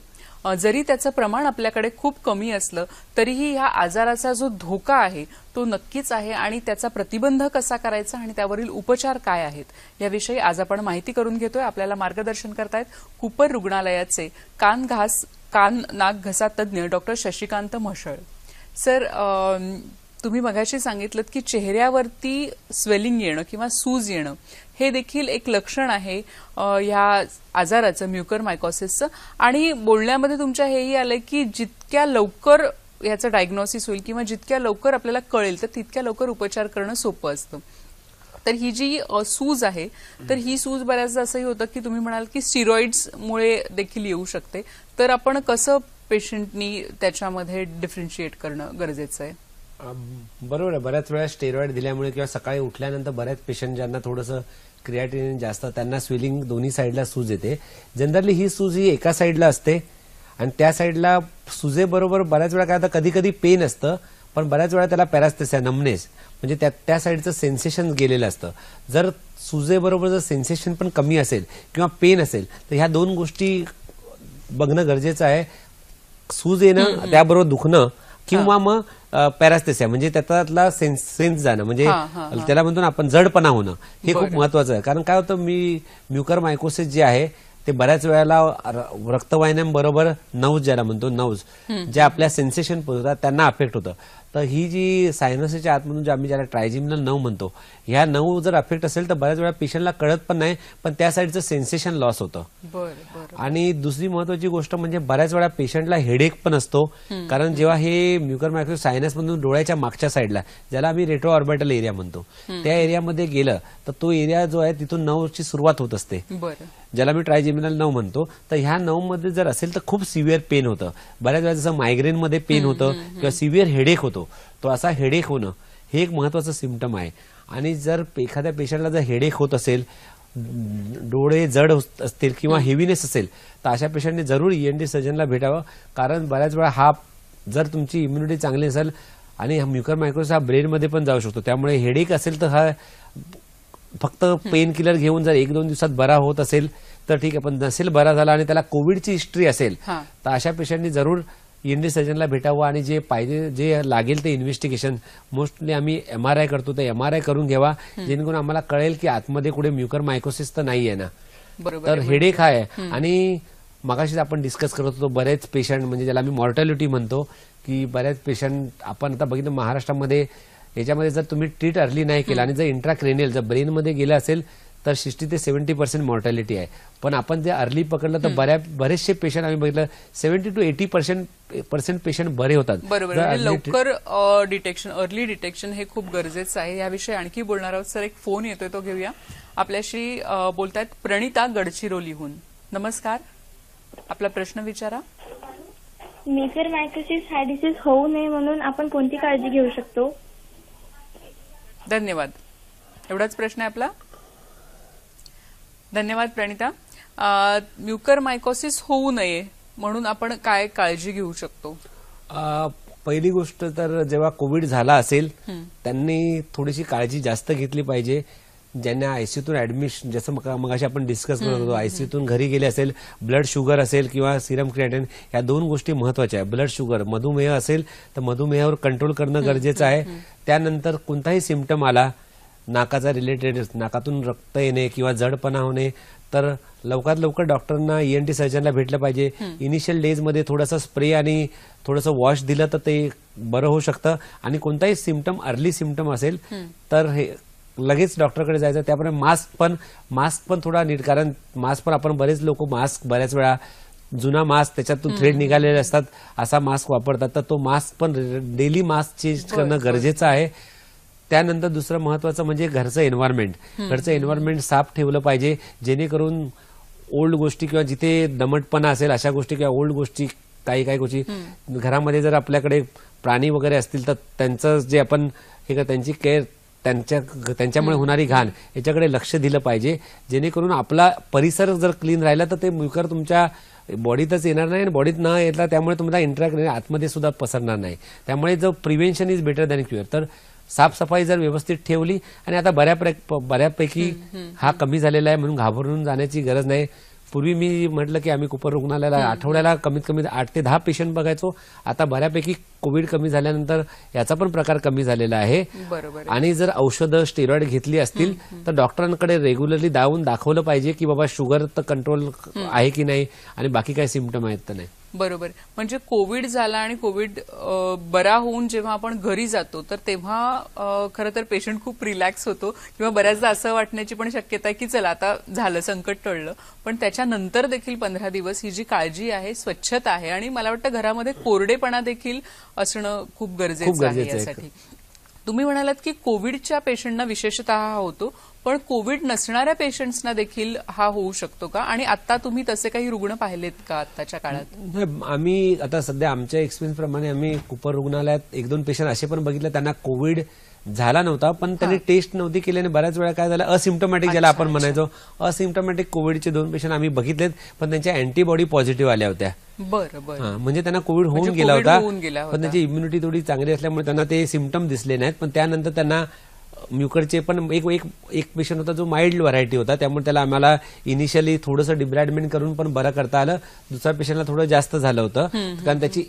जरी त्याचं प्रमाण आपल्याकडे खूप कमी असलं तरीही ह्या आजाराचा जो धोका आहे तो नक्कीच आहे आणि त्याचा प्रतिबंध कसा करायचा आणि त्यावरील उपचार काय आहेत याविषयी आज आपण माहिती करून घेतोय आपल्याला मार्गदर्शन करतायत कुपर रुग्णालयाचे कान घास कान नाक घसा तज्ज्ञ डॉक्टर शशिकांत म्हसळ सर तुम्ही मगाशी सांगितलं की चेहऱ्यावरती स्वेलिंग येणं किंवा सूज येणं हे देखील एक लक्षण आहे ह्या आजाराचं म्युकर मायकॉसिसचं आणि बोलण्यामध्ये तुमच्या हेही आलं की जितक्या लवकर याचं डायग्नॉसिस होईल किंवा जितक्या लवकर आपल्याला कळेल तर तितक्या लवकर उपचार करणं सोपं असतं तर ही जी सूज आहे तर ही सूज बऱ्याचदा असंही होतं की तुम्ही म्हणाल की स्टिरॉइड्समुळे देखील येऊ शकते तर आपण कसं पेशंटनी त्याच्यामध्ये डिफरेंशिएट करणं गरजेचं आहे बरोबर आहे बऱ्याच वेळा स्टेरॉइड दिल्यामुळे किंवा सकाळी उठल्यानंतर बऱ्याच पेशंट ज्यांना थोडंसं क्रिएटिन जास्त त्यांना स्विलिंग दोन्ही साईडला सूज येते जनरली ही सूज ही एका साईडला असते आणि त्या साईडला सुजेबरोबर बऱ्याच वेळा काय आता कधी कधी पेन असतं पण बऱ्याच वेळा त्याला पॅरास्थेसिया नमनेस म्हणजे त्या त्या साईडचं सेन्सेशन गेलेलं असतं जर सुजेबरोबर जर सेन्सेशन पण कमी असेल किंवा पेन असेल तर ह्या दोन गोष्टी बघणं गरजेचं आहे सूज येणं त्याबरोबर दुखणं किंवा मग पॅरास्थेसिया म्हणजे त्यातला सेन्स सेन्स जाणं म्हणजे त्याला म्हणतो आपण जडपणा होणं हे खूप महत्वाचं आहे कारण काय होतं मी म्युकर मायकोसिस जे आहे ते बऱ्याच वेळेला रक्तवाहिन्यांबरोबर नौज ज्याला म्हणतो नौज ज्या आपल्या सेन्सेशन पोहोचतात त्यांना अफेक्ट होतं तर ही जी सायनसच्या आतमधून जे आम्ही ज्याला ट्रायजिमिनल नऊ म्हणतो ह्या नऊ जर अफेक्ट असेल तर बऱ्याच वेळा पेशंटला कळत पण नाही पण त्या साईडचं सेन्सेशन लॉस होतं आणि दुसरी महत्वाची गोष्ट म्हणजे बऱ्याच वेळा पेशंटला हेडेक पण असतो कारण जेव्हा हे म्युकर मायक्रो सायनस मधून डोळ्याच्या मागच्या साईडला ज्याला आम्ही रेट्रो ऑर्बिटल एरिया म्हणतो त्या एरियामध्ये गेलं तर तो एरिया जो आहे तिथून ची सुरुवात होत असते ज्याला मी ट्रायजेमिनल नऊ म्हणतो तर ह्या नऊ मध्ये जर असेल तर खूप सिव्हिअर पेन होतं बऱ्याच वेळा जसं मायग्रेनमध्ये पेन होतं किंवा सिव्हिअर हेडेक होतो तो असा हेडेक होणं हे एक महत्वाचं सिमटम आहे आणि जर एखाद्या पेशंटला जर हेडेक होत असेल डोळे जड असतील किंवा हेवीनेस असेल तर अशा पेशंटने जरूर ईएनडी e सर्जनला भेटावं कारण बऱ्याच वेळा हा जर तुमची इम्युनिटी चांगली असेल आणि म्युकर मायक्रोस हा ब्रेनमध्ये पण जाऊ शकतो त्यामुळे हेडेक असेल तर हा फक्त पेन किलर घेऊन जर एक दोन दिवसात बरा होत असेल तर ठीक आहे पण नसेल बरा झाला आणि त्याला कोविडची हिस्ट्री असेल तर अशा पेशंटनी जरूर इंडियन सर्जनला भेटावं आणि जे पाहिजे जे लागेल ते इन्व्हेस्टिगेशन मोस्टली आम्ही एम आर आय करतो तर एम आर आय करून घ्यावा जेणेकरून आम्हाला कळेल की आतमध्ये कुठे म्युकर मायकोसिस तर नाही आहे ना तर हेडेक आहे आणि मगाशीच आपण डिस्कस करत होतो बरेच पेशंट म्हणजे ज्याला आम्ही मॉर्टॅलिटी म्हणतो की बऱ्याच पेशंट आपण आता बघितलं महाराष्ट्रामध्ये याच्यामध्ये जर तुम्ही ट्रीट अर्ली नाही केलं आणि जर इंट्राक्रेनियल जर ब्रेनमध्ये गेलं असेल तर सिक्स्टी ते सेव्हन्टी पर्सेंट मॉर्टॅलिटी आहे पण आपण जे अर्ली पकडलं तर बऱ्या बरेचसे पेशंट आम्ही बघितलं seventy two eighty percent percent patient बरे होतात बरोबर म्हणजे लवकर डिटेक्शन अर्ली डिटेक्शन हे खूप गरजेचं आहे याविषयी आणखी बोलणार आहोत सर एक फोन येतोय तो घेऊया आपल्याशी बोलतायत प्रणिता गडचिरोलीहून नमस्कार आपला प्रश्न विचारा मेजर मायक्रोसिस हा डिसीज होऊ नये म्हणून आपण कोणती काळजी घेऊ शकतो धन्यवाद एवढाच प्रश्न आहे आपला धन्यवाद प्रणिता म्युकर मायकोसिस होऊ नये म्हणून आपण काय काळजी घेऊ शकतो पहिली गोष्ट तर जेव्हा कोविड झाला असेल त्यांनी थोडीशी काळजी जास्त घेतली पाहिजे ज्यांना आयसीयूतून ऍडमिशन जसं मगाशी आपण डिस्कस करत होतो आयसीयूतून घरी गेले असेल ब्लड शुगर असेल किंवा सिरम क्रिएटेन या दोन गोष्टी महत्वाच्या आहेत ब्लड शुगर मधुमेह असेल तर मधुमेहावर कंट्रोल करणं गरजेचं आहे त्यानंतर कोणताही सिमटम आला नाकाचा रिलेटेड नाकातून रक्त येणे किंवा जडपणा होणे तर लवकरात लवकर डॉक्टरांना ईएनटी सर्जनला भेटलं पाहिजे इनिशियल डेजमध्ये थोडासा स्प्रे आणि थोडंसं वॉश दिलं तर ते बरं होऊ शकतं आणि कोणताही सिमटम अर्ली सिमटम असेल तर हे लगेच डॉक्टरकडे जायचं त्याप्रमाणे मास्क पण मास्क पण थोडा नीट कारण मास्क पण आपण बरेच लोक मास्क बऱ्याच वेळा जुना मास्क त्याच्यातून थ्रेड निघालेले असतात असा मास्क वापरतात तर तो मास्क पण डेली मास्क चेंज करणं गरजेचं आहे त्यानंतर दुसरं महत्वाचं म्हणजे घरचं एन्व्हायरमेंट घरचं एन्व्हायरमेंट साफ ठेवलं पाहिजे जेणेकरून ओल्ड गोष्टी किंवा जिथे दमटपणा असेल अशा गोष्टी किंवा ओल्ड गोष्टी काही काही गोष्टी घरामध्ये जर आपल्याकडे प्राणी वगैरे असतील तर त्यांचं जे आपण हे का त्यांची केअर त्यांच्या त्यांच्यामुळे होणारी घाण याच्याकडे लक्ष दिलं पाहिजे जेणेकरून आपला परिसर जर क्लीन राहिला तर ते मुकर तुमच्या बॉडीतच येणार नाही आणि बॉडीत न येतला त्यामुळे तुम्हाला इंटरॅक्ट आतमध्ये सुद्धा पसरणार नाही त्यामुळे जो prevention is better than cure तर साफसफाई जर व्यवस्थित ठेवली आणि आता बऱ्यापैकी बऱ्यापैकी हा कमी झालेला आहे म्हणून घाबरून जाण्याची गरज नाही पूर्वी मी म्हटलं की आम्ही कुपर रुग्णालयाला आठवड्याला कमीत कमी आठ ते दहा पेशंट बघायचो आता बऱ्यापैकी कोविड कमी झाल्यानंतर याचा पण प्रकार कमी झालेला आहे आणि जर औषधं स्टेरॉइड घेतली असतील तर डॉक्टरांकडे रेग्युलरली दावून दाखवलं पाहिजे की बाबा शुगर तर कंट्रोल आहे की नाही आणि बाकी काय सिमटम आहेत तर नाही बरोबर म्हणजे कोविड झाला आणि कोविड बरा होऊन जेव्हा आपण घरी जातो तर तेव्हा खरं तर पेशंट खूप रिलॅक्स होतो किंवा बऱ्याचदा असं वाटण्याची पण शक्यता आहे की चला आता झालं संकट टळलं पण त्याच्यानंतर देखील पंधरा दिवस ही जी काळजी आहे स्वच्छता आहे आणि मला वाटतं घरामध्ये कोरडेपणा देखील असणं खूप गरजेचं आहे यासाठी तुम्ही म्हणालात की कोविडच्या पेशंटना विशेषतः होतो पण कोविड नसणाऱ्या पेशंट्सना देखील हा होऊ शकतो का आणि आता तुम्ही तसे काही रुग्ण पाहिलेत का आताच्या काळात आम्ही आता सध्या आमच्या एक्सपिरियन्स प्रमाणे आम्ही कुपर रुग्णालयात एक दोन पेशंट असे पण बघितले त्यांना कोविड झाला नव्हता पण त्यांनी टेस्ट नव्हती केल्याने बऱ्याच वेळा काय झालं असिम्टोमॅटिक ज्याला आपण म्हणायचो असिम्टोमॅटिक कोविडचे दोन पेशंट आम्ही बघितलेत पण त्यांच्या अँटीबॉडी पॉझिटिव्ह आल्या होत्या बरं म्हणजे त्यांना कोविड होऊन म्हणजे गेला होता पण त्यांची इम्युनिटी थोडी चांगली असल्यामुळे त्यांना ते सिमटम दिसले नाहीत पण त्यानंतर त्यांना म्युकरचे पण एक एक एक पेशंट होता जो माइल्ड व्हरायटी होता त्यामुळे त्याला आम्हाला इनिशियली थोडंसं डिब्रॅडमेंट करून पण बरं करता आलं दुसऱ्या पेशंटला थोडं जास्त झालं होतं कारण त्याची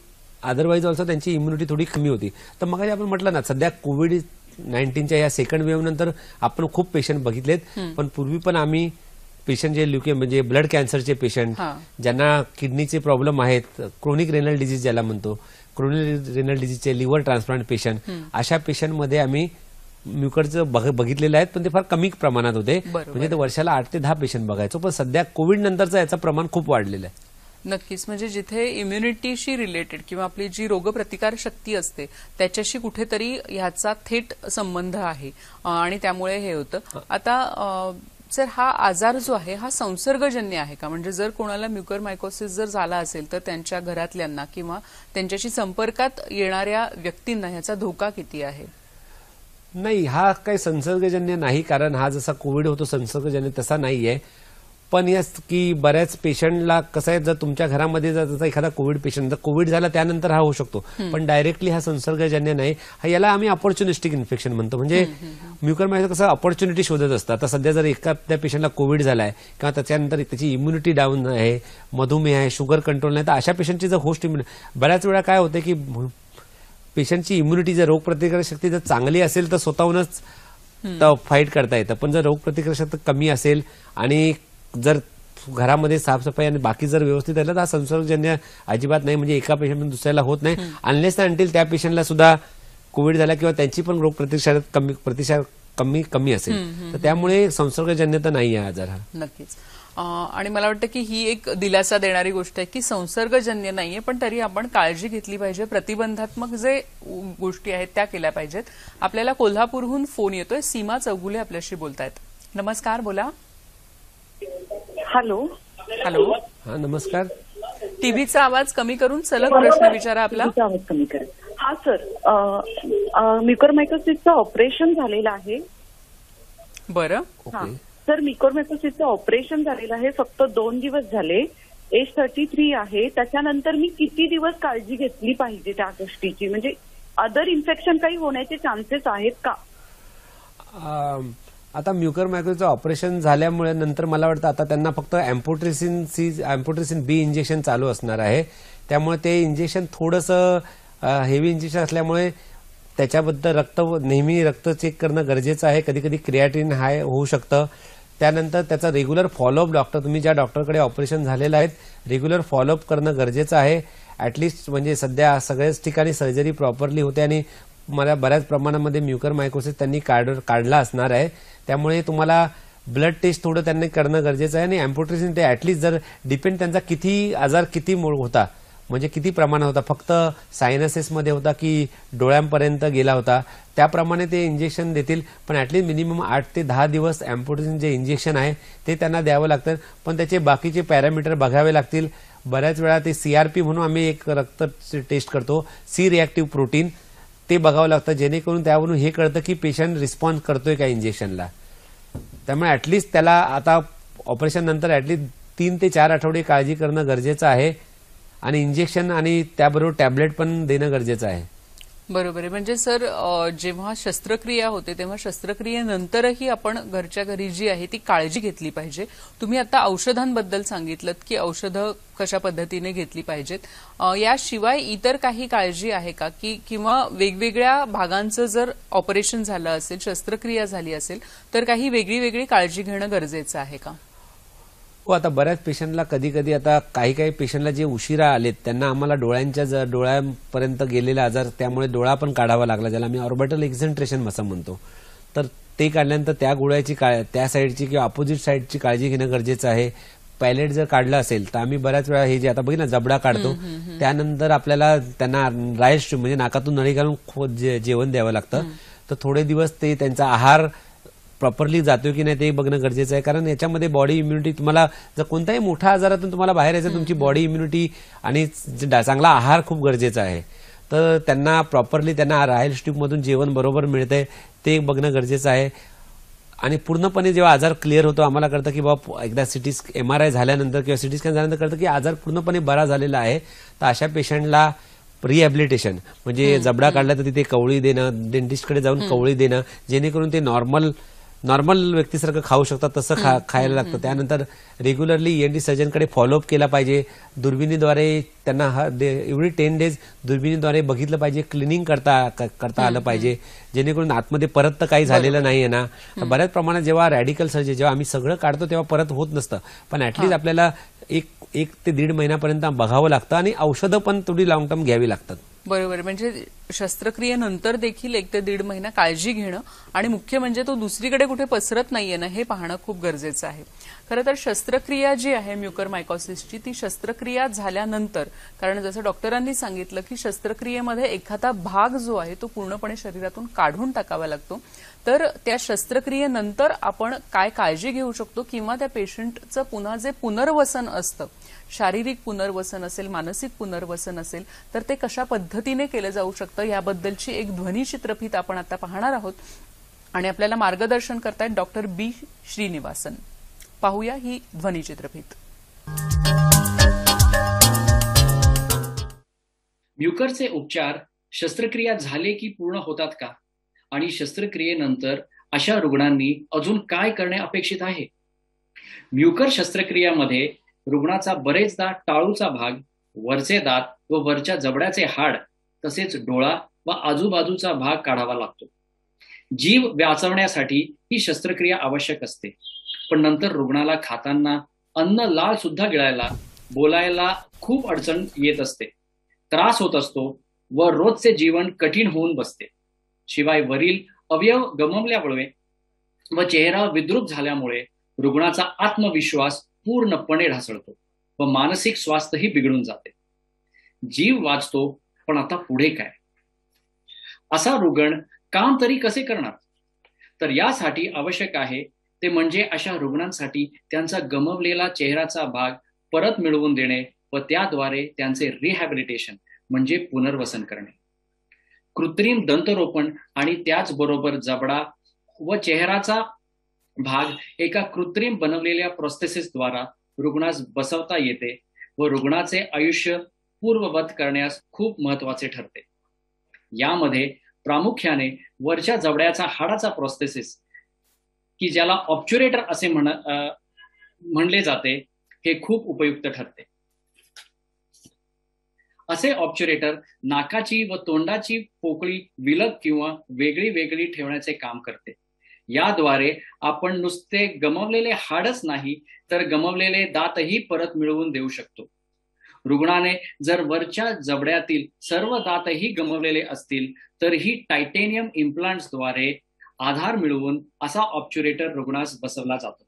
अदरवाईज ऑल्सो त्यांची इम्युनिटी थोडी कमी होती तर मग आपण म्हटलं ना सध्या कोविड नाईन्टीनच्या या सेकंड वेव्ह नंतर आपण खूप पेशंट बघितलेत पण पूर्वी पण आम्ही पेशंट जे ल्युके म्हणजे ब्लड कॅन्सरचे पेशंट ज्यांना किडनीचे प्रॉब्लेम आहेत क्रोनिक रेनल डिझीज ज्याला म्हणतो क्रोनिक रेनल डिझीजचे लिव्हर ट्रान्सप्लांट पेशंट अशा पेशंटमध्ये आम्ही म्युकर्ज बघितलेले आहेत पण ते फार कमी प्रमाणात होते म्हणजे ते वर्षाला आठ ते दहा पेशंट बघायचो पण सध्या कोविड नंतरचं याचं प्रमाण खूप वाढलेलं आहे नक्कीच म्हणजे जिथे इम्युनिटीशी रिलेटेड किंवा आपली जी रोगप्रतिकार शक्ती असते त्याच्याशी कुठेतरी ह्याचा थेट संबंध आहे आणि त्यामुळे हे होतं आता सर हा आजार जो आहे हा संसर्गजन्य आहे का म्हणजे जर कोणाला म्युकर मायकोसिस जर झाला असेल तर त्यांच्या घरातल्यांना किंवा त्यांच्याशी संपर्कात येणाऱ्या व्यक्तींना ह्याचा धोका किती आहे नाही हा काही संसर्गजन्य नाही कारण हा जसा कोविड होतो संसर्गजन्य तसा नाही आहे पण या की बऱ्याच पेशंटला कसं आहे जर तुमच्या घरामध्ये जर जसा एखादा कोविड पेशंट जर कोविड झाला त्यानंतर हा होऊ शकतो पण डायरेक्टली हा संसर्गजन्य नाही याला आम्ही ऑपॉर्च्युनिस्टिक इन्फेक्शन म्हणतो म्हणजे म्युकरमायझर कसं ऑपॉर्च्युनिटी शोधत असतं आता सध्या जर एखाद्या पेशंटला कोविड झालाय किंवा त्याच्यानंतर त्याची इम्युनिटी डाऊन आहे मधुमेह आहे शुगर कंट्रोल नाही तर अशा पेशंटची जर होस्ट इम्युन बऱ्याच वेळा काय होते की पेशंटची इम्युनिटी जर रोगप्रतिकारक शक्ती जर चांगली असेल तर स्वतःहूनच फाईट करता येतं पण जर रोगप्रतिकारक शक्ती कमी असेल आणि जर घरामध्ये साफसफाई आणि बाकी जर व्यवस्थित आलं तर संसर्गजन्य अजिबात नाही म्हणजे एका पेशंटमधून दुसऱ्याला होत नाही अनलेस आणतील त्या पेशंटला सुद्धा कोविड झाला किंवा त्यांची पण रोग प्रतिक्षा कमी प्रतिक्षा कमी कमी असेल तर त्यामुळे संसर्गजन्य तर नाही आहे आजार हा नक्कीच आणि मला वाटतं की ही एक दिलासा देणारी गोष्ट आहे की संसर्गजन्य नाहीये पण तरी आपण काळजी घेतली पाहिजे प्रतिबंधात्मक जे गोष्टी आहेत त्या केल्या पाहिजेत आपल्याला कोल्हापूरहून फोन येतोय सीमा चौगुले आपल्याशी बोलतायत नमस्कार बोला हॅलो हॅलो हा नमस्कार टीव्हीचा आवाज कमी करून सलग प्रश्न विचारा आपला आवाज कमी करा हा सर म्युकरमायकोसिसचं ऑपरेशन झालेलं आहे बरं सर मिकोरमेटोसिसचं ऑपरेशन झालेलं आहे फक्त दोन दिवस झाले एज थर्टी थ्री आहे त्याच्यानंतर मी किती दिवस काळजी घेतली पाहिजे त्या गोष्टीची म्हणजे अदर इन्फेक्शन काही होण्याचे चान्सेस आहेत का आता म्युकर मायक्रोचं ऑपरेशन झाल्यामुळे नंतर मला वाटतं आता त्यांना फक्त अँपोट्रिसिन सी अँपोट्रिसिन बी इंजेक्शन चालू असणार आहे त्यामुळे ते इंजेक्शन थोडंसं हेवी इंजेक्शन असल्यामुळे त्याच्याबद्दल रक्त नेहमी रक्त चेक करणं गरजेचं आहे कधी कधी क्रियाटिन हाय होऊ शकतं त्यानंतर त्याचा रेग्युलर फॉलोअप डॉक्टर तुम्ही ज्या डॉक्टरकडे ऑपरेशन झालेलं आहेत रेग्युलर फॉलोअप करणं गरजेचं आहे ऍटलिस्ट म्हणजे सध्या सगळ्याच ठिकाणी सर्जरी प्रॉपरली होते आणि मला बऱ्याच प्रमाणामध्ये म्युकर मायकोसिस त्यांनी काढला असणार आहे त्यामुळे तुम्हाला ब्लड टेस्ट थोडं त्यांनी करणं गरजेचं आहे आणि अँपोट्रेशन ते ऍटलिस्ट जर डिपेंड त्यांचा किती आजार किती मूळ होता म्हणजे किती प्रमाणात होता फक्त सायनसेसमध्ये होता की डोळ्यांपर्यंत गेला होता त्याप्रमाणे ते इंजेक्शन देतील पण ॲटलीस्ट मिनिमम आठ ते दहा दिवस अॅम्पोटेशन जे इंजेक्शन आहे ते त्यांना द्यावं लागतं पण त्याचे बाकीचे पॅरामीटर बघावे लागतील बऱ्याच वेळा ते सी आर पी म्हणून आम्ही एक रक्त टेस्ट करतो सी रिॲक्टिव्ह प्रोटीन ते बघावं लागतं जेणेकरून त्यावरून हे कळतं की पेशंट रिस्पॉन्स करतोय का इंजेक्शनला त्यामुळे ऍटलीस्ट त्याला आता ऑपरेशन नंतर तीन ते चार आठवडे काळजी करणं गरजेचं आहे आणि इंजेक्शन आणि त्याबरोबर टॅबलेट पण देणं गरजेचं आहे बरोबर आहे म्हणजे सर जेव्हा शस्त्रक्रिया होते तेव्हा शस्त्रक्रियेनंतरही आपण घरच्या घरी जी आहे ती काळजी घेतली पाहिजे तुम्ही आता औषधांबद्दल सांगितलं की औषधं कशा पद्धतीने घेतली पाहिजेत याशिवाय इतर काही काळजी आहे का की किंवा वेगवेगळ्या भागांचं जर ऑपरेशन झालं असेल शस्त्रक्रिया झाली असेल तर काही वेगळी वेगळी काळजी घेणं गरजेचं आहे का हो आता बऱ्याच पेशंटला कधी कधी आता काही काही पेशंटला जे उशिरा आलेत त्यांना आम्हाला डोळ्यांच्या जर डोळ्यांपर्यंत गेलेला आजार त्यामुळे डोळा पण काढावा लागला ज्याला आम्ही ऑर्बिटल एक्झेंट्रेशन असं म्हणतो तर ते काढल्यानंतर त्या गोळ्याची काळ त्या साईडची किंवा अपोजिट साईडची काळजी घेणं गरजेचं आहे पॅलेट जर काढलं असेल तर आम्ही बऱ्याच वेळा हे जे आता बघितलं जबडा काढतो त्यानंतर आपल्याला त्यांना रायस्ट म्हणजे नाकातून नळी घालून जेवण द्यावं लागतं तर थोडे दिवस ते त्यांचा आहार प्रॉपरली जातो की नाही ते बघणं गरजेचं आहे कारण याच्यामध्ये बॉडी इम्युनिटी तुम्हाला जर कोणताही मोठा आजारातून तुम्हाला बाहेर यायचं तुमची बॉडी इम्युनिटी आणि चांगला आहार खूप गरजेचा आहे तर त्यांना प्रॉपरली त्यांना रॉयल स्ट्रीपमधून जेवण बरोबर मिळतंय ते बघणं गरजेचं आहे आणि पूर्णपणे जेव्हा आजार क्लिअर होतो आम्हाला कळतं की बाबा एकदा सिटी एम आर आय झाल्यानंतर किंवा सिटी स्कॅन झाल्यानंतर कळतं की आजार पूर्णपणे बरा झालेला आहे तर अशा पेशंटला रिहॅबिलिटेशन म्हणजे जबडा काढला तर तिथे कवळी देणं डेंटिस्टकडे जाऊन कवळी देणं जेणेकरून ते नॉर्मल नॉर्मल व्यक्तीसारखं खाऊ शकतात तसं खा खायला लागतं त्यानंतर रेग्युलरली ईएनडी सर्जनकडे फॉलोअप केला पाहिजे दुर्बिणीद्वारे त्यांना हा एवढी टेन डेज दुर्बिणीद्वारे बघितलं पाहिजे क्लिनिंग करता करता आलं पाहिजे जेणेकरून आतमध्ये परत तर काही झालेलं नाही आहे ना बऱ्याच प्रमाणात जेव्हा रॅडिकल सर्जरी जेव्हा आम्ही सगळं काढतो तेव्हा परत होत नसतं पण ॲटलीस्ट आपल्याला एक एक ते दीड महिन्यापर्यंत बघावं लागतं आणि औषधं पण थोडी लॉंग टर्म घ्यावी लागतात बरोबर म्हणजे शस्त्रक्रियेनंतर देखील एक ते दीड महिना काळजी घेणं आणि मुख्य म्हणजे तो दुसरीकडे कुठे पसरत नाहीये ना हे पाहणं खूप गरजेचं आहे खरं तर शस्त्रक्रिया जी आहे म्युकर मायकॉसिसची ती शस्त्रक्रिया झाल्यानंतर कारण जसं डॉक्टरांनी सांगितलं की शस्त्रक्रियेमध्ये एखादा भाग जो आहे तो पूर्णपणे शरीरातून काढून टाकावा लागतो तर त्या शस्त्रक्रियेनंतर आपण काय काळजी घेऊ शकतो किंवा त्या पेशंटचं पुन्हा जे पुनर्वसन असतं शारीरिक पुनर्वसन असेल मानसिक पुनर्वसन असेल तर ते कशा पद्धतीने केलं जाऊ शकतं याबद्दलची एक ध्वनी चित्रफित आपण आता पाहणार आहोत आणि आपल्याला मार्गदर्शन करतायत डॉक्टर बी श्रीनिवासन पाहूया ही ध्वनी चित्रफित म्युकरचे उपचार शस्त्रक्रिया झाले की पूर्ण होतात का आणि शस्त्रक्रियेनंतर अशा रुग्णांनी अजून काय करणे अपेक्षित आहे म्युकर शस्त्रक्रियामध्ये रुग्णाचा बरेचदा टाळूचा भाग वरचे दात व वरच्या जबड्याचे हाड तसेच डोळा व आजूबाजूचा भाग काढावा लागतो जीव व्याचवण्यासाठी ही शस्त्रक्रिया आवश्यक असते पण नंतर रुग्णाला खाताना अन्न लाल सुद्धा गिळायला बोलायला खूप अडचण येत असते त्रास होत असतो व रोजचे जीवन कठीण होऊन बसते शिवाय वरील अवयव गमवल्यामुळे व चेहरा विद्रुप झाल्यामुळे रुग्णाचा आत्मविश्वास पूर्णपणे ढासळतो व मानसिक स्वास्थ्यही बिघडून जाते जीव वाचतो पण आता पुढे काय असा रुग्ण काम तरी कसे करणार तर यासाठी आवश्यक आहे ते म्हणजे अशा रुग्णांसाठी त्यांचा गमवलेला चेहऱ्याचा भाग परत मिळवून देणे व त्याद्वारे त्यांचे रिहॅबिलिटेशन म्हणजे पुनर्वसन करणे कृत्रिम दंतरोपण आणि त्याचबरोबर जबडा व चेहराचा भाग एका कृत्रिम बनवलेल्या द्वारा रुग्णास बसवता येते व रुग्णाचे आयुष्य पूर्ववत करण्यास खूप महत्वाचे ठरते यामध्ये प्रामुख्याने वरच्या जबड्याचा हाडाचा प्रोसेसेस की ज्याला ऑप्च्युरेटर असे म्हण म्हणले जाते हे खूप उपयुक्त ठरते असे ऑप्च्युरेटर नाकाची व तोंडाची पोकळी विलग किंवा वेगळी वेगळी ठेवण्याचे काम करते याद्वारे आपण नुसते गमवलेले हाडच नाही तर गमवलेले दातही परत मिळवून देऊ शकतो रुग्णाने जर वरच्या जबड्यातील सर्व दातही गमवलेले असतील तर ही टायटेनियम इम्प्लांट्सद्वारे आधार मिळवून असा ऑप्च्युरेटर रुग्णास बसवला जातो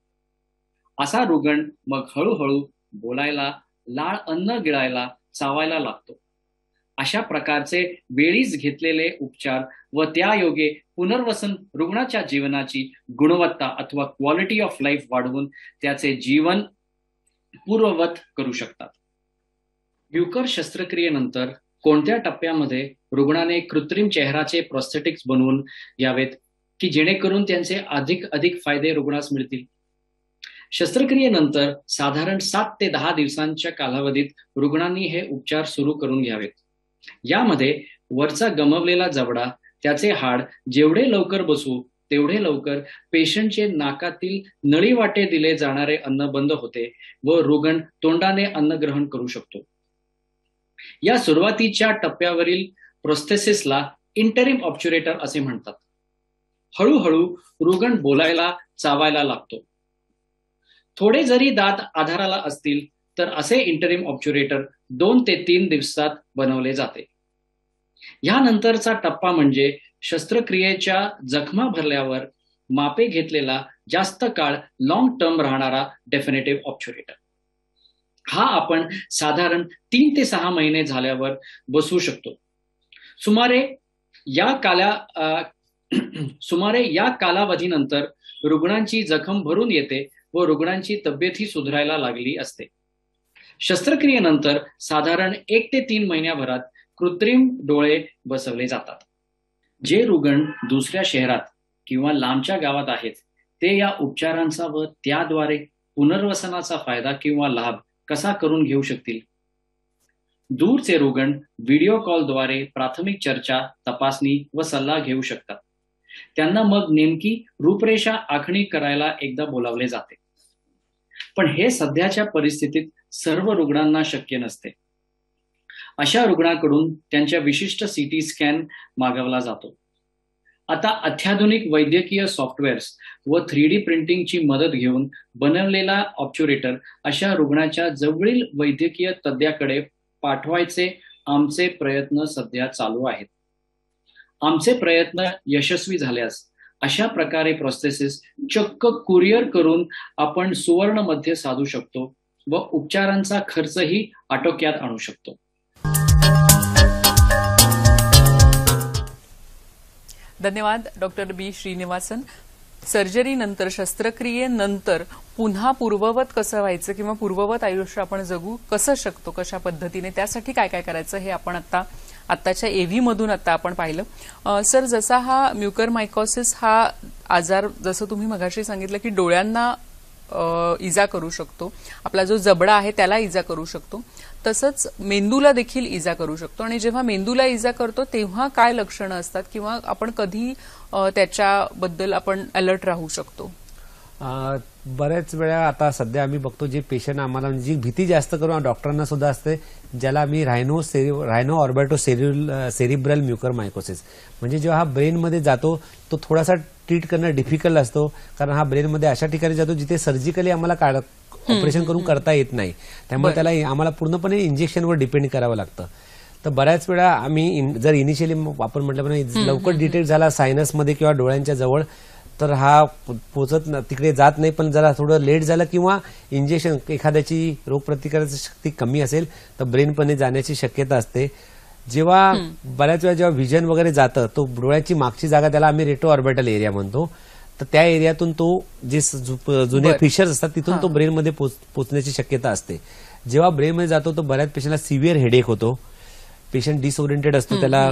असा रुग्ण मग हळूहळू बोलायला लाळ अन्न गिळायला चावायला लागतो अशा प्रकारचे वेळीच घेतलेले उपचार व त्या योगे पुनर्वसन रुग्णाच्या जीवनाची गुणवत्ता अथवा क्वालिटी ऑफ लाईफ वाढवून त्याचे जीवन पूर्ववत करू शकतात युकर शस्त्रक्रियेनंतर कोणत्या टप्प्यामध्ये रुग्णाने कृत्रिम चेहराचे प्रोस्थेटिक्स बनवून यावेत की जेणेकरून त्यांचे अधिक अधिक फायदे रुग्णास मिळतील शस्त्रक्रियेनंतर साधारण सात ते दहा दिवसांच्या कालावधीत रुग्णांनी हे उपचार सुरू करून घ्यावेत यामध्ये वरचा गमवलेला जबडा त्याचे हाड जेवढे लवकर बसू तेवढे लवकर पेशंटचे नाकातील नळी वाटे दिले जाणारे अन्न बंद होते व रुग्ण तोंडाने अन्न ग्रहण करू शकतो या सुरुवातीच्या टप्प्यावरील प्रोस्थेसिसला इंटरिम ऑप्च्युरेटर असे म्हणतात हळूहळू रुग्ण बोलायला चावायला लागतो थोडे जरी दात आधाराला असतील तर असे इंटरिम ऑप्च्युरेटर दोन ते तीन दिवसात बनवले जाते यानंतरचा टप्पा म्हणजे शस्त्रक्रियेच्या जखमा भरल्यावर मापे घेतलेला जास्त काळ लॉंग टर्म राहणारा डेफिनेटिव्ह ऑप्च्युरेटर हा आपण साधारण तीन ते सहा महिने झाल्यावर बसवू शकतो सुमारे या काला सुमारे या कालावधीनंतर रुग्णांची जखम भरून येते व रुग्णांची तब्येतही सुधारायला लागली असते शस्त्रक्रियेनंतर साधारण एक ते तीन महिन्याभरात कृत्रिम डोळे बसवले जातात जे रुग्ण दुसऱ्या शहरात किंवा लांबच्या गावात आहेत ते या उपचारांचा व त्याद्वारे पुनर्वसनाचा फायदा किंवा लाभ कसा करून घेऊ शकतील दूरचे रुग्ण व्हिडिओ कॉलद्वारे प्राथमिक चर्चा तपासणी व सल्ला घेऊ शकतात त्यांना मग नेमकी रूपरेषा आखणी करायला एकदा बोलावले जाते पण हे सध्याच्या परिस्थितीत सर्व रुग्णांना शक्य नसते अशा रुग्णाकडून त्यांच्या विशिष्ट सीटी स्कॅन मागवला जातो आता अत्याधुनिक वैद्यकीय सॉफ्टवेअर्स व थ्री डी प्रिंटिंगची मदत घेऊन बनवलेला ऑप्च्युरेटर अशा रुग्णाच्या जवळील वैद्यकीय तज्ज्ञाकडे पाठवायचे आमचे प्रयत्न सध्या चालू आहेत आमचे प्रयत्न यशस्वी झाल्यास अशा प्रकारे प्रोसेसेस चक्क कुरिअर करून आपण सुवर्णमध्ये साधू शकतो व उपचारांचा खर्चही आटोक्यात आणू शकतो धन्यवाद डॉक्टर बी श्रीनिवासन सर्जरी सर्जरीनंतर शस्त्रक्रियेनंतर पुन्हा पूर्ववत कसं व्हायचं किंवा पूर्ववत आयुष्य आपण जगू कसं शकतो कशा पद्धतीने त्यासाठी काय काय करायचं हे आपण आता आत्ताच्या मधून आता आपण पाहिलं सर जसा हा म्युकर मायकोसिस हा आजार जसं तुम्ही मगाशी सांगितलं की डोळ्यांना इजा करू शकतो आपला जो जबडा आहे त्याला इजा करू शकतो तसंच मेंदूला देखील इजा करू शकतो आणि जेव्हा मेंदूला इजा करतो तेव्हा काय लक्षणं असतात किंवा आपण कधी त्याच्याबद्दल आपण अलर्ट राहू शकतो बऱ्याच वेळा आता सध्या आम्ही बघतो जे पेशंट आम्हाला म्हणजे जी भीती जास्त करून डॉक्टरांना सुद्धा असते ज्याला आम्ही रायनो सेरि रायनो ऑर्बेटो सेरिल सेरिब्रल म्युकर मायकोसिस म्हणजे जेव्हा हा ब्रेनमध्ये जातो तो थोडासा ट्रीट करणं डिफिकल्ट असतो कारण हा ब्रेनमध्ये अशा ठिकाणी जातो जिथे सर्जिकली आम्हाला काढत ऑपरेशन करून करता येत नाही त्यामुळे त्याला आम्हाला पूर्णपणे इंजेक्शनवर डिपेंड करावं लागतं तर बऱ्याच वेळा आम्ही जर इनिशियली आपण पण लवकर डिटेक्ट झाला सायनसमध्ये किंवा डोळ्यांच्या जवळ तर हा पोचत तिकडे जात नाही पण जरा थोडं लेट झालं किंवा इंजेक्शन एखाद्याची रोगप्रतिकार शक्ती कमी असेल तर ब्रेनपणे जाण्याची शक्यता असते जेव्हा बऱ्याच वेळा जेव्हा व्हिजन वगैरे जातं तो डोळ्याची मागची जागा त्याला आम्ही रेटो ऑर्बिटल एरिया म्हणतो तर त्या एरियातून तो जे जुने फिशर्स असतात तिथून तो ब्रेनमध्ये पोचण्याची शक्यता असते जेव्हा ब्रेनमध्ये जातो तो बऱ्याच पेशंटला सिव्हिअर हेडेक होतो पेशंट डिसओरिएंटेड असतो त्याला